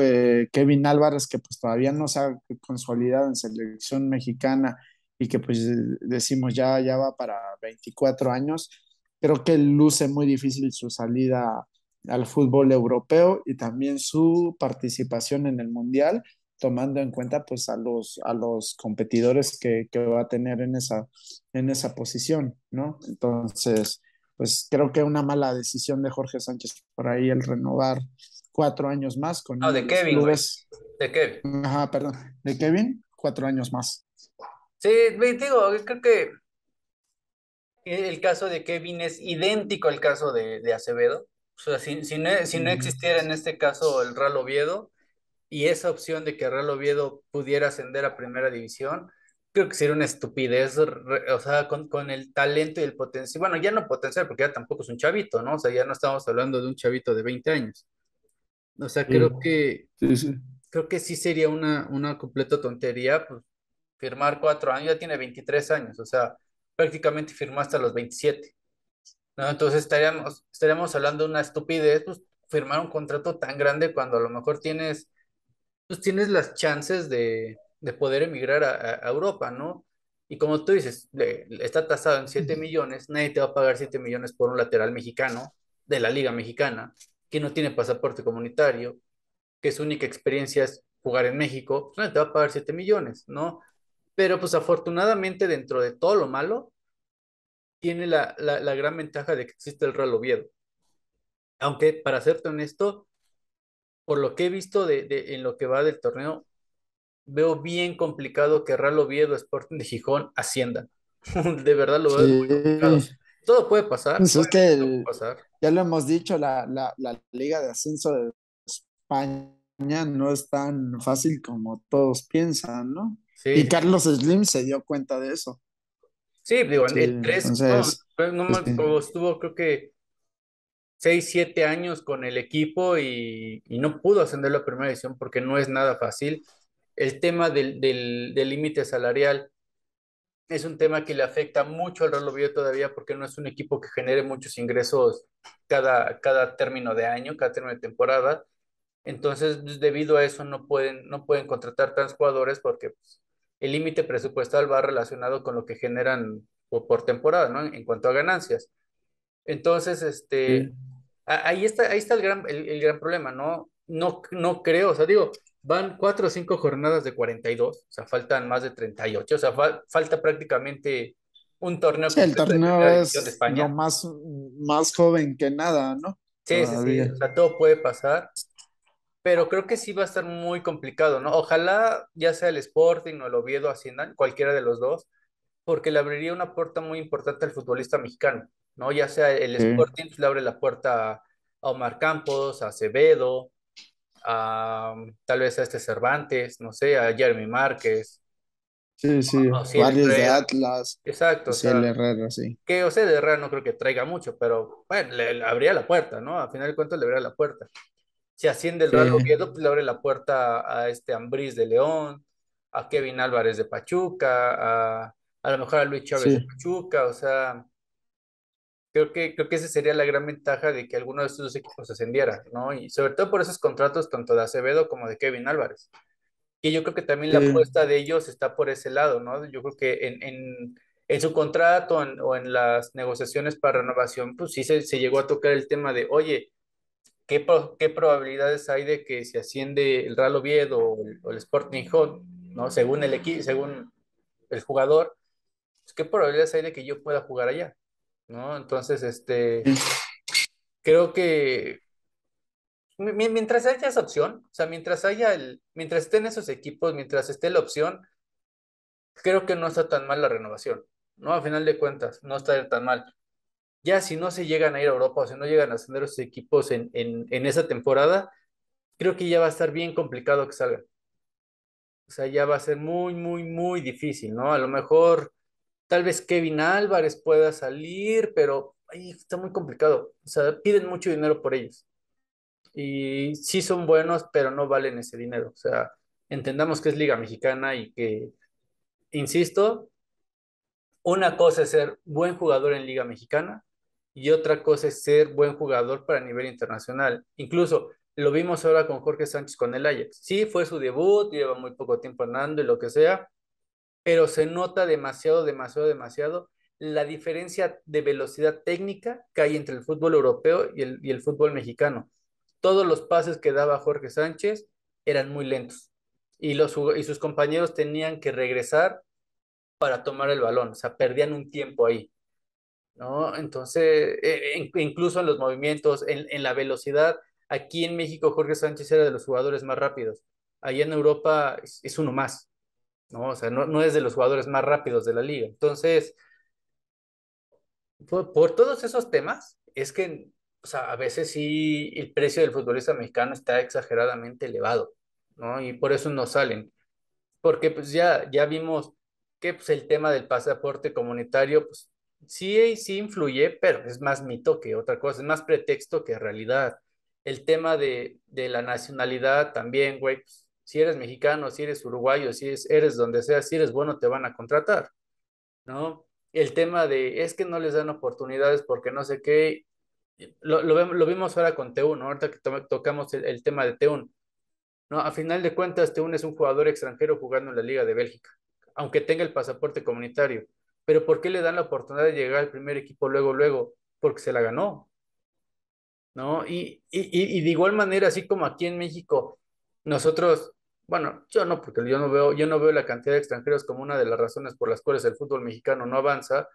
eh, Kevin Álvarez, que pues todavía no se ha consolidado en selección mexicana y que pues decimos ya, ya va para 24 años, creo que luce muy difícil su salida al fútbol europeo y también su participación en el Mundial, tomando en cuenta pues a los, a los competidores que, que va a tener en esa, en esa posición, ¿no? Entonces, pues creo que una mala decisión de Jorge Sánchez por ahí el renovar cuatro años más con... No, ah, de Kevin, De Kevin. Ajá, perdón. De Kevin, cuatro años más. Sí, digo, creo que el caso de Kevin es idéntico al caso de, Acevedo. O sea, si, no, existiera en este caso el Real Oviedo y esa opción de que Real Oviedo pudiera ascender a primera división, creo que sería una estupidez, o sea, con, el talento y el potencial, bueno, ya no potencial, porque ya tampoco es un chavito, ¿no? O sea, ya no estamos hablando de un chavito de 20 años. O sea, creo que sí, creo que sí sería una, una completa tontería pues, firmar cuatro años, ya tiene 23 años, o sea, prácticamente firmó hasta los 27. ¿no? Entonces estaríamos, estaríamos hablando de una estupidez, pues firmar un contrato tan grande cuando a lo mejor tienes, pues tienes las chances de, de poder emigrar a, Europa, ¿no? Y como tú dices, está tasado en 7 millones, nadie te va a pagar 7 millones por un lateral mexicano de la Liga Mexicana, que no tiene pasaporte comunitario, que su única experiencia es jugar en México, pues nadie te va a pagar 7 millones, ¿no? Pero pues afortunadamente dentro de todo lo malo, tiene la, gran ventaja de que existe el Real Oviedo. Aunque para serte honesto, por lo que he visto de, en lo que va del torneo, veo bien complicado que Real Oviedo, Sporting de Gijón Hacienda... de verdad lo veo muy complicado. Todo puede pues pasar. ya lo hemos dicho, la, la, la Liga de Ascenso de España no es tan fácil como todos piensan, ¿no? Y Carlos Slim se dio cuenta de eso. Sí, digo, en tres, pues estuvo creo que seis, siete años con el equipo y, y no pudo ascender la primera edición porque no es nada fácil. El tema del límite salarial es un tema que le afecta mucho al Real todavía porque no es un equipo que genere muchos ingresos cada, cada término de año, cada término de temporada. Entonces, pues, debido a eso, no pueden, no pueden contratar tantos jugadores porque pues, el límite presupuestal va relacionado con lo que generan por, por temporada, ¿no? En, cuanto a ganancias. Entonces, este, ahí, está, ahí está el gran, gran problema, ¿no? ¿no? No creo, o sea, digo, Van cuatro o cinco jornadas de 42, o sea, faltan más de 38, o sea, falta prácticamente un torneo. el torneo es más, más joven que nada, ¿no? Sí, sí, sí, o sea, todo puede pasar, pero creo que sí va a estar muy complicado, ¿no? Ojalá ya sea el Sporting o el Oviedo Hacienda, cualquiera de los dos, porque le abriría una puerta muy importante al futbolista mexicano, ¿no? Ya sea el Sporting pues, le abre la puerta a Omar Campos, a Acevedo, a, ah, tal vez a este Cervantes, no sé, a Jeremy Márquez. Sí, sí, varios de Atlas. Exacto. sí. Que o sea, de Herrera no creo que traiga mucho, pero bueno, le, abría la puerta, ¿no? a final de cuentas le abría la puerta. Si asciende el sí. Real pues le abre la puerta a este Ambriz de León, a Kevin Álvarez de Pachuca, a, a lo mejor a Luis Chávez de Pachuca, o sea, creo que, creo que esa sería la gran ventaja de que alguno de estos dos equipos ascendiera, ¿no? Y sobre todo por esos contratos tanto de Acevedo como de Kevin Álvarez. Y yo creo que también la apuesta de ellos está por ese lado, ¿no? Yo creo que en, en, en su contrato o en las negociaciones para renovación, pues sí se, se llegó a tocar el tema de, oye, ¿qué, ¿qué probabilidades hay de que se asciende el Ralo Oviedo o el, Sporting Hot, ¿no? Según el según el jugador, pues, ¿qué probabilidades hay de que yo pueda jugar allá? ¿no? Entonces, este, creo que mientras haya esa opción, o sea, mientras haya el, mientras estén esos equipos, mientras esté la opción, creo que no está tan mal la renovación, ¿no? A final de cuentas, no está tan mal. Ya si no se llegan a ir a Europa o si no llegan a ascender esos equipos en, en, en esa temporada, creo que ya va a estar bien complicado que salgan. O sea, ya va a ser muy, muy, muy difícil, ¿no? A lo mejor Tal vez Kevin Álvarez pueda salir, pero ahí está muy complicado. O sea, piden mucho dinero por ellos. Y sí son buenos, pero no valen ese dinero. O sea, entendamos que es Liga Mexicana y que, insisto, una cosa es ser buen jugador en Liga Mexicana y otra cosa es ser buen jugador para nivel internacional. Incluso lo vimos ahora con Jorge Sánchez con el Ajax. Sí, fue su debut, lleva muy poco tiempo andando y lo que sea, pero se nota demasiado, demasiado, demasiado la diferencia de velocidad técnica que hay entre el fútbol europeo y el, fútbol mexicano. Todos los pases que daba Jorge Sánchez eran muy lentos y, los, y sus compañeros tenían que regresar para tomar el balón, o sea, perdían un tiempo ahí. ¿no? Entonces, e, e, incluso en los movimientos, en, la velocidad, aquí en México Jorge Sánchez era de los jugadores más rápidos, allá en Europa es uno más. ¿no? O sea, no, es de los jugadores más rápidos de la liga. Entonces, por, todos esos temas, es que sea, a veces sí el precio del futbolista mexicano está exageradamente elevado, ¿no? Y por eso no salen. Porque pues ya, ya vimos que pues, el tema del pasaporte comunitario, pues sí, sí influye, pero es más mito que otra cosa, es más pretexto que realidad. El tema de, de la nacionalidad también, güey, pues, si eres mexicano, si eres uruguayo, si eres, eres donde sea, si eres bueno, te van a contratar, ¿no? El tema de es que no les dan oportunidades porque no sé qué, lo, vimos ahora con Teun, ahorita que tocamos el, tema de Teun. ¿no? A final de cuentas, Teun es un jugador extranjero jugando en la Liga de Bélgica, aunque tenga el pasaporte comunitario. Pero ¿por qué le dan la oportunidad de llegar al primer equipo luego, luego? Porque se la ganó. ¿No? Y, y de igual manera, así como aquí en México, nosotros bueno, yo no, porque yo no veo, yo no veo la cantidad de extranjeros como una de las razones por las cuales el fútbol mexicano no avanza,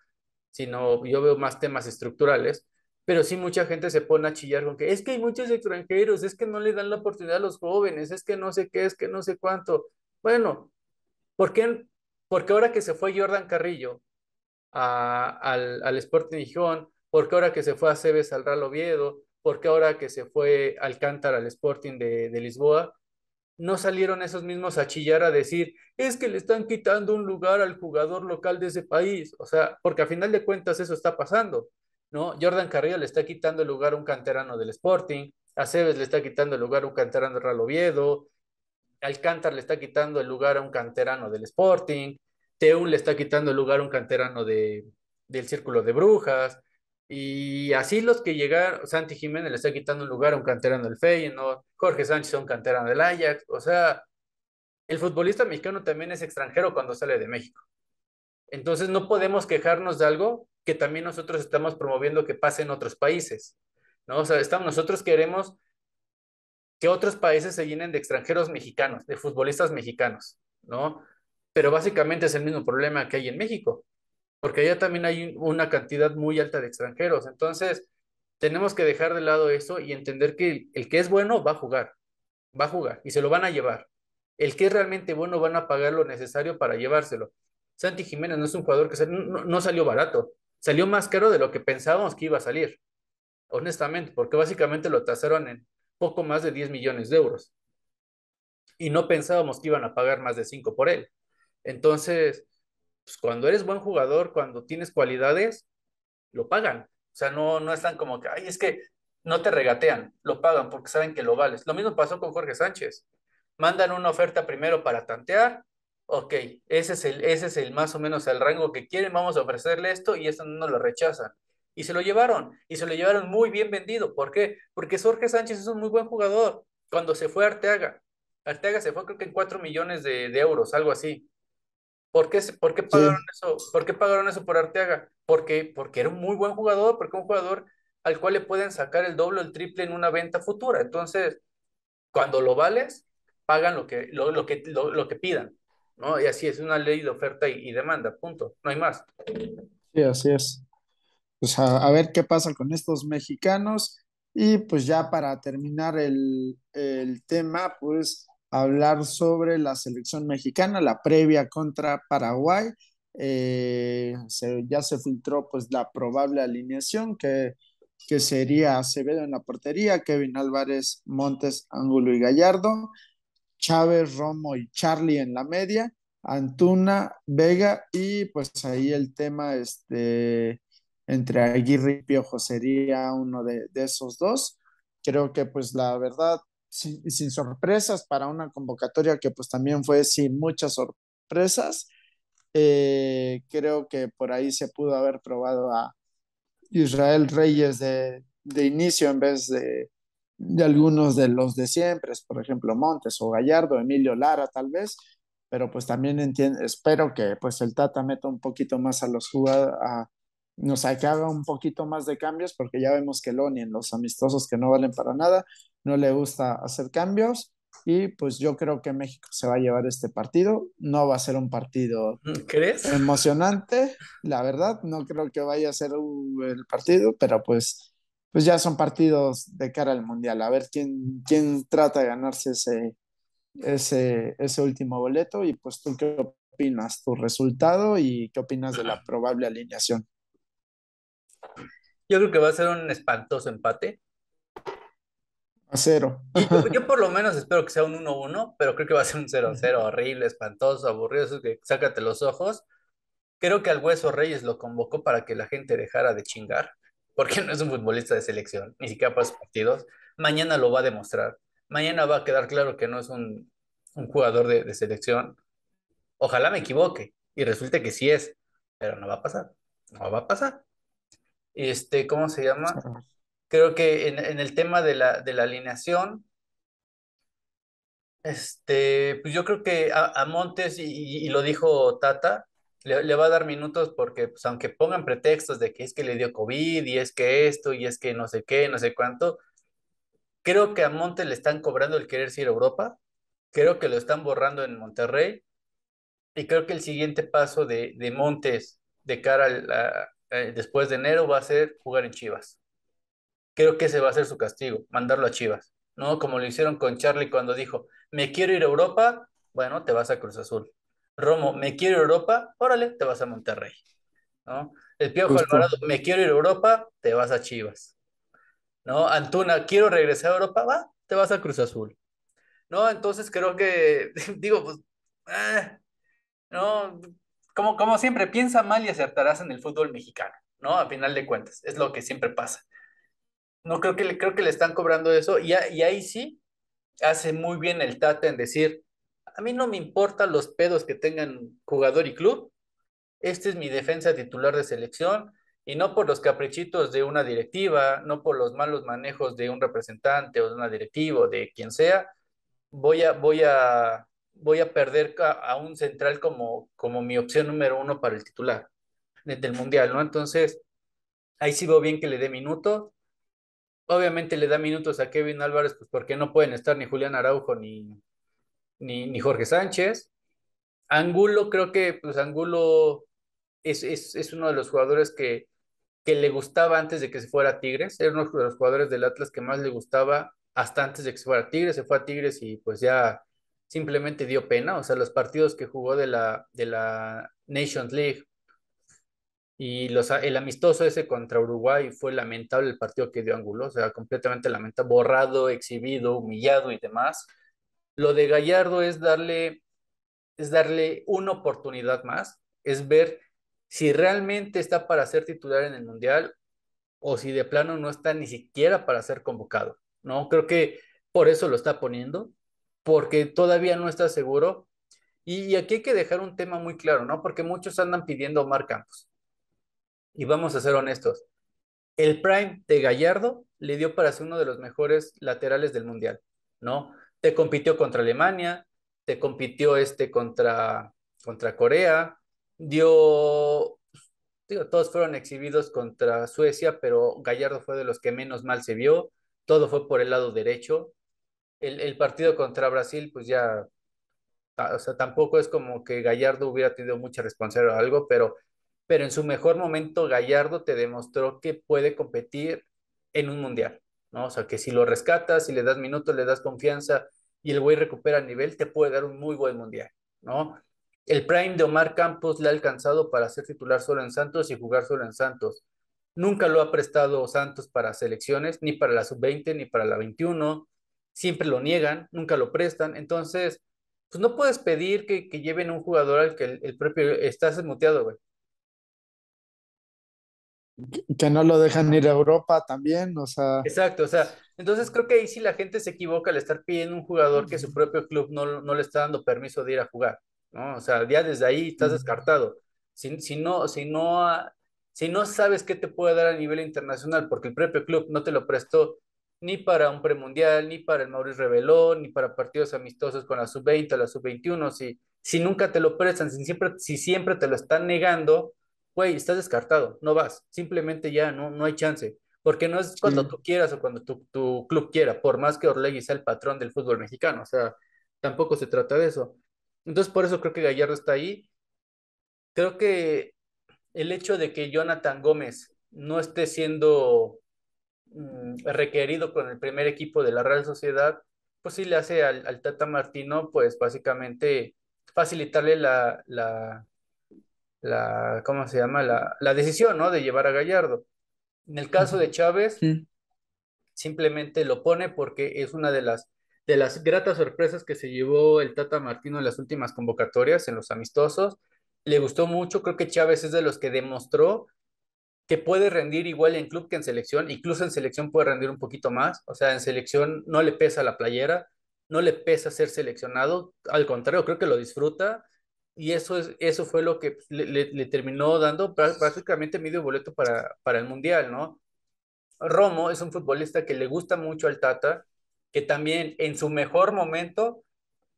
sino yo veo más temas estructurales, pero sí mucha gente se pone a chillar con que es que hay muchos extranjeros, es que no le dan la oportunidad a los jóvenes, es que no sé qué, es que no sé cuánto. Bueno, ¿por qué? Porque ahora que se fue Jordan Carrillo al, al Sporting Gijón, porque ahora que se fue a Cebes al Real Oviedo, porque ahora que se fue Alcántara al Sporting de, de Lisboa, no salieron esos mismos a chillar a decir, es que le están quitando un lugar al jugador local de ese país, o sea, porque a final de cuentas eso está pasando, ¿no? Jordan Carrillo le está quitando el lugar a un canterano del Sporting, Aceves le está quitando el lugar a un canterano del Real Oviedo, Alcántar le está quitando el lugar a un canterano del Sporting, Teun le está quitando el lugar a un canterano de, del Círculo de Brujas, y así los que llegaron, Santi Jiménez le está quitando un lugar a un canterano del Feyenoord, Jorge Sánchez a un canterano del Ajax, o sea, el futbolista mexicano también es extranjero cuando sale de México. Entonces no podemos quejarnos de algo que también nosotros estamos promoviendo que pase en otros países, ¿no? O sea, estamos, nosotros queremos que otros países se llenen de extranjeros mexicanos, de futbolistas mexicanos, ¿no? Pero básicamente es el mismo problema que hay en México porque allá también hay una cantidad muy alta de extranjeros. Entonces, tenemos que dejar de lado eso y entender que el que es bueno va a jugar, va a jugar y se lo van a llevar. El que es realmente bueno van a pagar lo necesario para llevárselo. Santi Jiménez no es un jugador que no, no, salió barato, salió más caro de lo que pensábamos que iba a salir, honestamente, porque básicamente lo tasaron en poco más de 10 millones de euros y no pensábamos que iban a pagar más de 5 por él. Entonces, pues, cuando eres buen jugador, cuando tienes cualidades, lo pagan. O sea, no, no están como que, ay, es que no te regatean, lo pagan porque saben que lo vales. Lo mismo pasó con Jorge Sánchez. Mandan una oferta primero para tantear. Ok, ese es el, ese es el más o menos el rango que quieren, vamos a ofrecerle esto y esto no lo rechazan. Y se lo llevaron, y se lo llevaron muy bien vendido. ¿Por qué? Porque Jorge Sánchez es un muy buen jugador. Cuando se fue a Arteaga, Arteaga se fue creo que en 4 millones de euros, algo así. ¿Por qué, por qué pagaron eso? ¿Por pagaron eso por Arteaga? Porque, porque era un muy buen jugador, porque un jugador al cual le pueden sacar el doble o el triple en una venta futura. Entonces, cuando lo vales, pagan lo que, lo, que, lo, que pidan. ¿no? Y así es una ley de oferta y, demanda, punto. No hay más. Sí, así es. Pues a, ver qué pasa con estos mexicanos. Y pues ya para terminar el, el tema, pues hablar sobre la selección mexicana, la previa contra Paraguay. Eh, ya se filtró pues la probable alineación que, sería Acevedo en la portería, Kevin Álvarez, Montes, Ángulo y Gallardo, Chávez, Romo y Charlie en la media, Antuna, Vega y pues ahí el tema este, entre Aguirre y Piojo sería uno de, de esos dos. Creo que pues la verdad sin, sorpresas para una convocatoria que pues también fue sin muchas sorpresas. Eh, creo que por ahí se pudo haber probado a Israel Reyes de, de inicio en vez de, de, algunos de los de siempre, por ejemplo Montes o Gallardo, Emilio Lara tal vez, pero pues también entiendo, espero que pues el Tata meta un poquito más a los jugadores, nos que haga un poquito más de cambios porque ya vemos que Loni en los amistosos que no valen para nada, no le gusta hacer cambios y pues yo creo que México se va a llevar este partido. No va a ser un partido emocionante, la verdad, no creo que vaya a ser el partido, pero pues, pues ya son partidos de cara al Mundial, a ver quién, quién trata de ganarse ese, ese, ese último boleto y pues tú qué opinas, tu resultado y qué opinas de la probable alineación. Yo creo que va a ser un espantoso empate. A cero. Yo, por lo menos espero que sea un 1-1, pero creo que va a ser un 0-0 horrible, espantoso, aburrido, que sácate los ojos. Creo que al Hueso Reyes lo convocó para que la gente dejara de chingar, porque no es un futbolista de selección, ni siquiera para sus partidos. Mañana lo va a demostrar. Mañana va a quedar claro que no es un, jugador de, selección. Ojalá me equivoque y resulte que sí es, pero no va a pasar. No va a pasar. Este, ¿cómo se llama? Creo que en, el tema de la, de la alineación, este, pues yo creo que a, Montes, y, lo dijo Tata, le, va a dar minutos porque, pues, aunque pongan pretextos de que es que le dio COVID y es que esto y es que no sé qué, no sé cuánto, creo que a Montes le están cobrando el querer ir a Europa, creo que lo están borrando en Monterrey y creo que el siguiente paso de, de Montes de cara eh, después de enero va a ser jugar en Chivas creo que ese va a ser su castigo, mandarlo a Chivas, ¿no? Como lo hicieron con Charlie cuando dijo, me quiero ir a Europa, bueno, te vas a Cruz Azul. Romo, me quiero ir a Europa, órale, te vas a Monterrey, ¿no? El Piojo Alvarado, me quiero ir a Europa, te vas a Chivas, ¿no? Antuna, quiero regresar a Europa, va, te vas a Cruz Azul, ¿no? Entonces creo que, digo, pues, eh, ¿no? Como, como siempre, piensa mal y acertarás en el fútbol mexicano, ¿no? A final de cuentas, es lo que siempre pasa. No creo que, creo que le están cobrando eso. Y, ahí sí hace muy bien el Tata en decir, a mí no me importan los pedos que tengan jugador y club. Este es mi defensa titular de selección y no por los caprichitos de una directiva, no por los malos manejos de un representante o de una directiva o de quien sea, voy a, voy a, voy a perder a, un central como, como mi opción número uno para el titular del Mundial, ¿no? Entonces, ahí sí veo bien que le dé minutos, obviamente le da minutos a Kevin Álvarez, pues porque no pueden estar ni Julián Araujo ni, ni, Jorge Sánchez. Angulo, creo que pues Angulo es, uno de los jugadores que, que, le gustaba antes de que se fuera a Tigres, era uno de los jugadores del Atlas que más le gustaba hasta antes de que se fuera a Tigres, se fue a Tigres y pues ya simplemente dio pena, o sea, los partidos que jugó de la, de la Nations League y los, el amistoso ese contra Uruguay fue lamentable el partido que dio Angulo, o sea, completamente lamentable, borrado, exhibido, humillado y demás. Lo de Gallardo es darle, es darle una oportunidad más, es ver si realmente está para ser titular en el Mundial o si de plano no está ni siquiera para ser convocado, ¿no? Creo que por eso lo está poniendo, porque todavía no está seguro. Y, aquí hay que dejar un tema muy claro, ¿no? Porque muchos andan pidiendo a Omar Campos y vamos a ser honestos, el prime de Gallardo le dio para ser uno de los mejores laterales del Mundial, ¿no? Te compitió contra Alemania, te compitió este contra, contra Corea, dio, digo, todos fueron exhibidos contra Suecia, pero Gallardo fue de los que menos mal se vio, todo fue por el lado derecho. El, el partido contra Brasil, pues ya, o sea, tampoco es como que Gallardo hubiera tenido mucha responsabilidad o algo, pero pero en su mejor momento Gallardo te demostró que puede competir en un mundial, ¿no? O sea, que si lo rescatas, si le das minutos, le das confianza y el güey recupera nivel, te puede dar un muy buen mundial, ¿no? El prime de Omar Campos le ha alcanzado para ser titular solo en Santos y jugar solo en Santos. Nunca lo ha prestado Santos para selecciones, ni para la sub-20, ni para la 21. Siempre lo niegan, nunca lo prestan. Entonces, pues no puedes pedir que, lleven un jugador al que el, propio... Estás muteado, güey que no lo dejan ir a Europa también, o sea. Exacto, o sea, entonces creo que ahí sí la gente se equivoca al estar pidiendo un jugador que su propio club no, le está dando permiso de ir a jugar, ¿no? O sea, ya desde ahí estás descartado. Si, si, no, si, no, si no sabes qué te puede dar a nivel internacional, porque el propio club no te lo prestó ni para un premundial, ni para el Mauricio Rebelón, ni para partidos amistosos con la sub-20 o la sub-21, si, si nunca te lo prestan, si siempre, si siempre te lo están negando, güey, estás descartado, no vas, simplemente ya no, no hay chance, porque no es cuando tú quieras o cuando tu, club quiera, por más que Orlegui sea el patrón del fútbol mexicano, o sea, tampoco se trata de eso. Entonces, por eso creo que Gallardo está ahí. Creo que el hecho de que Jonathan Gómez no esté siendo mm, requerido con el primer equipo de la Real Sociedad, pues sí le hace al, al Tata Martino, pues básicamente facilitarle la, la, la ¿cómo se llama? La, decisión, ¿no? De llevar a Gallardo. En el caso de Chávez, simplemente lo pone porque es una de las, de las gratas sorpresas que se llevó el Tata Martino en las últimas convocatorias, en los amistosos. Le gustó mucho, creo que Chávez es de los que demostró que puede rendir igual en club que en selección, incluso en selección puede rendir un poquito más, o sea, en selección no le pesa la playera, no le pesa ser seleccionado, al contrario, creo que lo disfruta, y eso, es, eso fue lo que pues, le, terminó dando prácticamente medio boleto para, para el Mundial, ¿no? Romo es un futbolista que le gusta mucho al Tata, que también en su mejor momento,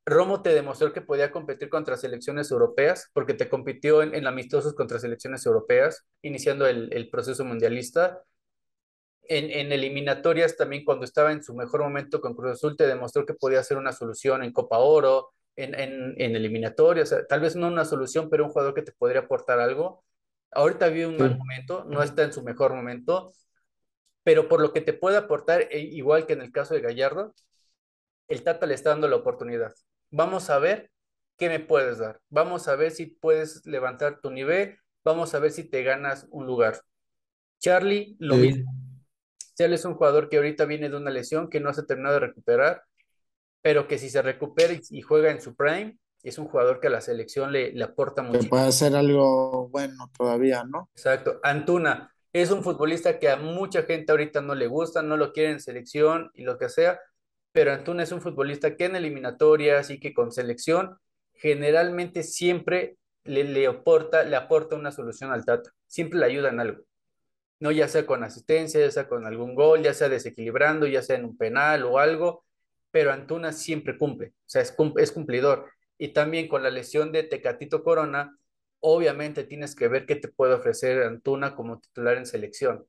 Romo te demostró que podía competir contra selecciones europeas, porque te compitió en, amistosos contra selecciones europeas, iniciando el, proceso mundialista. En, en, eliminatorias también cuando estaba en su mejor momento con Cruz Azul te demostró que podía ser una solución en Copa Oro, en, en, tal vez no una solución, pero un jugador que te podría aportar algo. Ahorita vive un mal momento, no está en su mejor momento, pero por lo que te puede aportar, e igual que en el caso de Gallardo, el Tata le está dando la oportunidad. Vamos a ver qué me puedes dar. Vamos a ver si puedes levantar tu nivel. Vamos a ver si te ganas un lugar. Charlie, lo mismo. Charlie es un jugador que ahorita viene de una lesión que no se ha terminado de recuperar pero que si se recupera y, juega en su prime, es un jugador que a la selección le, le aporta mucho. Que puede ser algo bueno todavía, ¿no? Exacto. Antuna es un futbolista que a mucha gente ahorita no le gusta, no lo quiere en selección y lo que sea, pero Antuna es un futbolista que en eliminatorias y que con selección generalmente siempre le, aporta, le aporta una solución al Tata, siempre le ayuda en algo. No, ya sea con asistencia, ya sea con algún gol, ya sea desequilibrando, ya sea en un penal o algo, pero Antuna siempre cumple, o sea, es, es cumplidor. Y también con la lesión de Tecatito Corona, obviamente tienes que ver qué te puede ofrecer Antuna como titular en selección,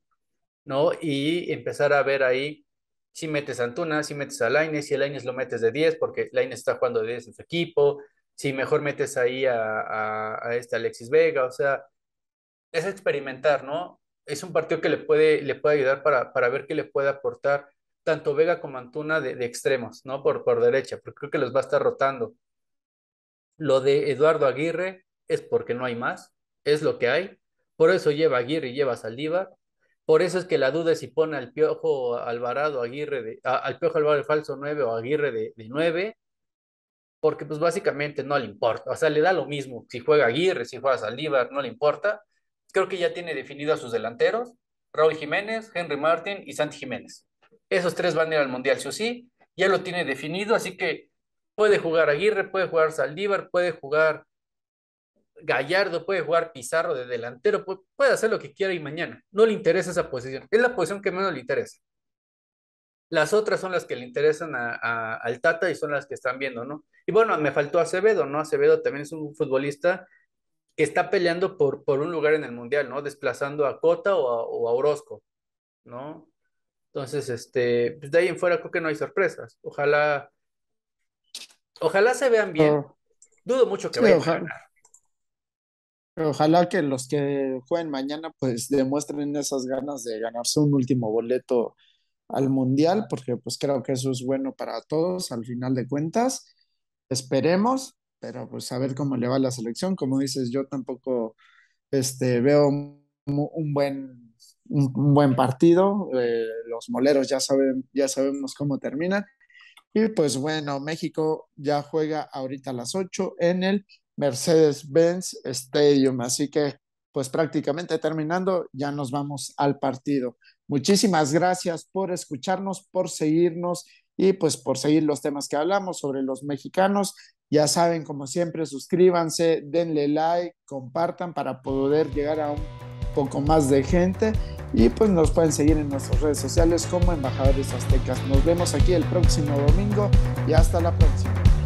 ¿no? Y empezar a ver ahí si metes a Antuna, si metes a Laines, si a Laines lo metes de 10, porque Laines está jugando de 10 en su equipo, si mejor metes ahí a, a, este Alexis Vega, o sea, es experimentar, ¿no? Es un partido que le puede, le puede ayudar para, para ver qué le puede aportar tanto Vega como Antuna de, extremos, ¿no? Por, por derecha, porque creo que los va a estar rotando. Lo de Eduardo Aguirre es porque no hay más, es lo que hay. Por eso lleva Aguirre y lleva Saldívar. Por eso es que la duda es si pone al Piojo Alvarado Aguirre de, al Piojo Alvarado falso 9 o Aguirre de, 9, porque pues básicamente no le importa, o sea, le da lo mismo si juega Aguirre, si juega Saldívar, no le importa. Creo que ya tiene definido a sus delanteros, Raúl Jiménez, Henry Martin y Santi Jiménez. Esos tres van a ir al Mundial, sí o sí. Ya lo tiene definido, así que puede jugar Aguirre, puede jugar Saldívar, puede jugar Gallardo, puede jugar Pizarro de delantero, puede, hacer lo que quiera y mañana. No le interesa esa posición. Es la posición que menos le interesa. Las otras son las que le interesan al Tata y son las que están viendo, ¿no? Y bueno, me faltó Acevedo, ¿no? Acevedo también es un futbolista que está peleando por, por un lugar en el Mundial, ¿no? Desplazando a Cota o a, o a Orozco, ¿no? Entonces, este, pues, de ahí en fuera creo que no hay sorpresas. Ojalá, ojalá se vean bien. Oh. Dudo mucho que vayan ojalá. que los que jueguen mañana pues demuestren esas ganas de ganarse un último boleto al mundial, porque pues creo que eso es bueno para todos al final de cuentas. Esperemos, pero pues a ver cómo le va la selección. Como dices, yo tampoco este, veo un buen un, buen partido, eh, los moleros ya, saben, ya sabemos cómo terminan. Y pues bueno, México ya juega ahorita a las 8 en el Mercedes-Benz Stadium, así que pues prácticamente terminando, ya nos vamos al partido. Muchísimas gracias por escucharnos, por seguirnos y pues por seguir los temas que hablamos sobre los mexicanos. Ya saben, como siempre, suscríbanse, denle like, compartan para poder llegar a un poco más de gente y pues nos pueden seguir en nuestras redes sociales como Embajadores Aztecas. Nos vemos aquí el próximo domingo y hasta la próxima.